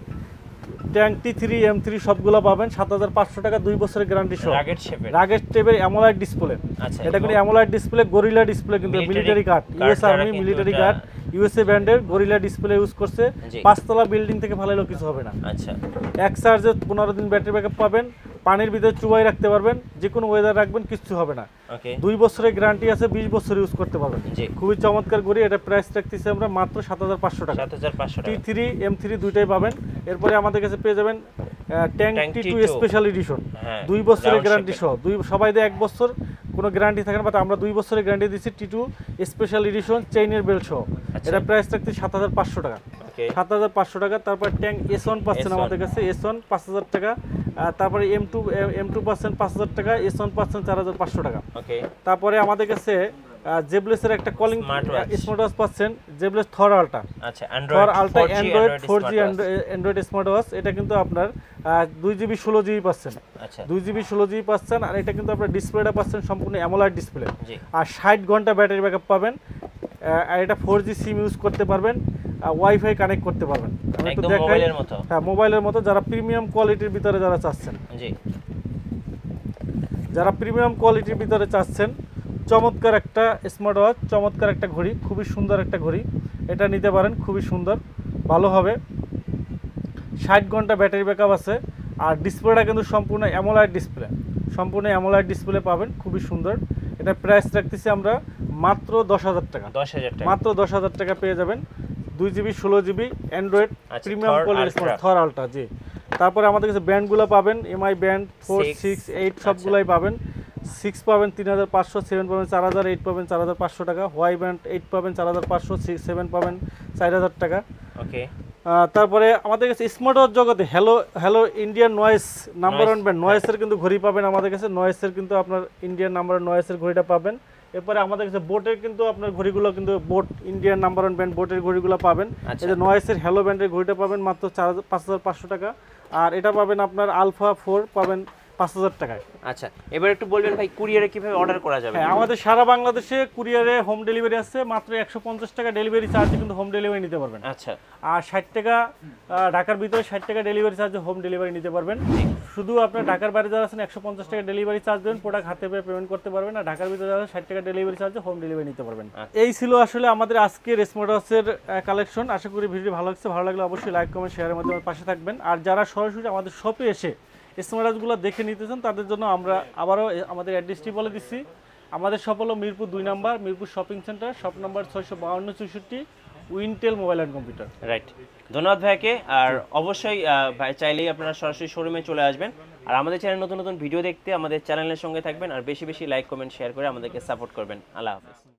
tank T three M three সবগুলো পাবেন সাত হাজার পাঁচশো টাকা দুই বছরের গ্যারান্টি সহ রাগেট টেপের অ্যামোলাইড ডিসপ্লে এটা কিন্তু অ্যামোলাইড ডিসপ্লে গরিলা ডিসপ্লে কিন্তু military card US army military card USA ব্র্যান্ডের গরিলা ডিসপ্লে ইউজ করছে পাঁচতলা বিল্ডিং থেকে ভালো কিছু হবে না আচ্ছা এক চার্জে পনেরো দিন ব্যাটারি ব্যাকআপ পাবেন পানির ভিতরে চুবাই রাখতে পারবেন যে কোনো ওয়েদার রাখবেন কিচ্ছু হবে না দুই বছরের গ্যারান্টি আছে বিশ বছর ইউজ করতে পারবেন খুবই চমৎকার করি এটা প্রাইস রাখতেছি আমরা মাত্র সাত হাজার পাঁচশো টাকা টি থ্রি এম থ্রি দুইটাই পাবেন এরপরে আমাদের কাছে পেয়ে যাবেন tank T two special edition দুই বছরের গ্যারান্টি সহ দুই সবাই এক বছর কোনো গ্যারান্টি থাকে না আমরা দুই বছরের গ্যারান্টি দিচ্ছি টি টু স্পেশাল এডিশন চেইনের বেল্ট সহ আচ্ছা। আচ্ছা। এটা প্রাইস থাকছে সাত হাজার পাঁচশো টাকা সাত হাজার পাঁচশো টাকা তারপর ট্যাঙ্ক এস ওয়ান পাচ্ছেন আমাদের কাছে এস ওয়ান পাঁচ হাজার টাকা তারপরে এম টু এম টু পাচ্ছেন পাঁচ হাজার টাকা এস ওয়ান পাচ্ছেন চার হাজার পাঁচশো টাকা তারপরে আমাদের কাছে জেবলেসের একটা কলিং স্মার্ট ওয়াচ পাচ্ছেন জেবলেস থর আলটা আচ্ছা Thor ultra android four G android smart watch এটা কিন্তু আপনার দুই জিবি ষোলো জিবি পাচ্ছেন আচ্ছা। দুই জিবি ষোলো জিবি পাচ্ছেন আর এটা কিন্তু আপনার ডিসপ্লেটা পাচ্ছেন সম্পূর্ণ অ্যামোলার ডিসপ্লে আর ষাট ঘন্টা ব্যাটারি ব্যাকআপ পাবেন আর এটা ফোর জি সিম ইউজ করতে পারবেন ওয়াইফাই কানেক্ট করতে পারবেন হ্যাঁ মোবাইলের মতো যারা প্রিমিয়াম কোয়ালিটির ভিতরে যারা চাচ্ছেন যারা প্রিমিয়াম কোয়ালিটির ভিতরে চাচ্ছেন চমৎকার একটা স্মার্ট ওয়াচ চমৎকার একটা ঘড়ি খুবই সুন্দর একটা ঘড়ি এটা নিতে পারেন খুবই সুন্দর ভালো হবে ষাট ঘন্টা ব্যাটারি ব্যাকআপ আছে আর ডিসপ্লেটা কিন্তু সম্পূর্ণ অ্যামোলাইড ডিসপ্লে সম্পূর্ণ অ্যামোলাইড ডিসপ্লে পাবেন খুবই সুন্দর এটা প্রাইস রাখতেছি আমরা মাত্র দশ হাজার টাকা দশ হাজার টাকা মাত্র দশ হাজার টাকা পেয়ে যাবেন দুই জিবি ষোলো GB android premium quality Thor ultra G তারপরে আমাদের কাছে ব্যান্ডগুলো পাবেন MI band four six eight সবগুলাই পাবেন সিক্স পাবেন তিন হাজার পাঁচশো সেভেন পাবেন চার হাজার এইট পাবেন চার হাজার পাঁচশো টাকা হোয়াই ব্যান্ড এইট পাবেন চার হাজার পাঁচশো সিক্স সেভেন পাবেন চার হাজার টাকা ওকে তারপরে আমাদের কাছে স্মার্ট ওয়াচ জগতে hello hello Indian Noise number one brand নয়েসের কিন্তু ঘড়ি পাবেন আমাদের কাছে নয়েসের কিন্তু আপনার ইন্ডিয়ান নাম্বার ওয়ান নয়েসের ঘড়িটা পাবেন এরপরে আমাদের কাছে বোটের কিন্তু আপনার ঘড়িগুলো কিন্তু Boat Indian number one brand বোটের ঘড়িগুলো পাবেন আচ্ছা। এই যে নয়েসের হ্যালো ব্র্যান্ডের ঘড়িটা পাবেন মাত্র চার পাঁচ হাজার পাঁচশো টাকা আর এটা পাবেন আপনার আলফা ফোর পাবেন পাঁচ হাজার টাকায় আচ্ছা এবার একটু বলবেন ভাই কুরিয়ারে কিভাবে অর্ডার করা যাবে হ্যাঁ আমাদের সারা বাংলাদেশে কুরিয়ারে হোম ডেলিভারি আছে মাত্র একশো পঞ্চাশ টাকা ডেলিভারি চার্জ কিন্তু হোম ডেলিভারি নিতে পারবেন আচ্ছা আর ষাট টাকা ঢাকার ভিতরে ষাট টাকা ডেলিভারি চার্জ হোম ডেলিভারি নিতে পারবেন শুধু আপনার ঢাকার বাইরে যারা আছেন একশো পঞ্চাশ টাকা ডেলিভারি চার্জ দেবেন প্রোডাক্ট হাতে পেয়ে পেমেন্ট করতে পারবেন আর ঢাকার ভিতরে যারা ষাট টাকা ডেলিভারি চার্জ হোম ডেলিভারি নিতে পারবেন আচ্ছা। এই ছিল আসলে আমাদের আজকে রেসমোডাসের কালেকশন আশা করি ভিডিও ভালো লাগছে ভালো লাগলে অবশ্যই লাইক কমেন্ট শেয়ারের মাধ্যমে পাশে থাকবেন আর যারা সরাসরি আমাদের শপে এসে স্মার্টগুলো দেখে নিতে চান তাদের জন্য আমরা আবারও আমাদের অ্যাড্রেসটি বলে দিচ্ছি আমাদের শপ হলো মিরপুর দুই number Mirpur shopping centre shop number ছয়শো বাউন্ন চৌষট্টি Wintel mobile and computer right ধন্যবাদ ভাইকে আর অবশ্যই ভাই চাইলেই আপনারা সরাসরি শোরুমে চলে আসবেন আর আমাদের চ্যানেল নতুন নতুন ভিডিও দেখতে আমাদের চ্যানেলের সঙ্গে থাকবেন আর বেশি বেশি লাইক কমেন্ট শেয়ার করে আমাদেরকে সাপোর্ট করবেন আল্লাহ হাফিজ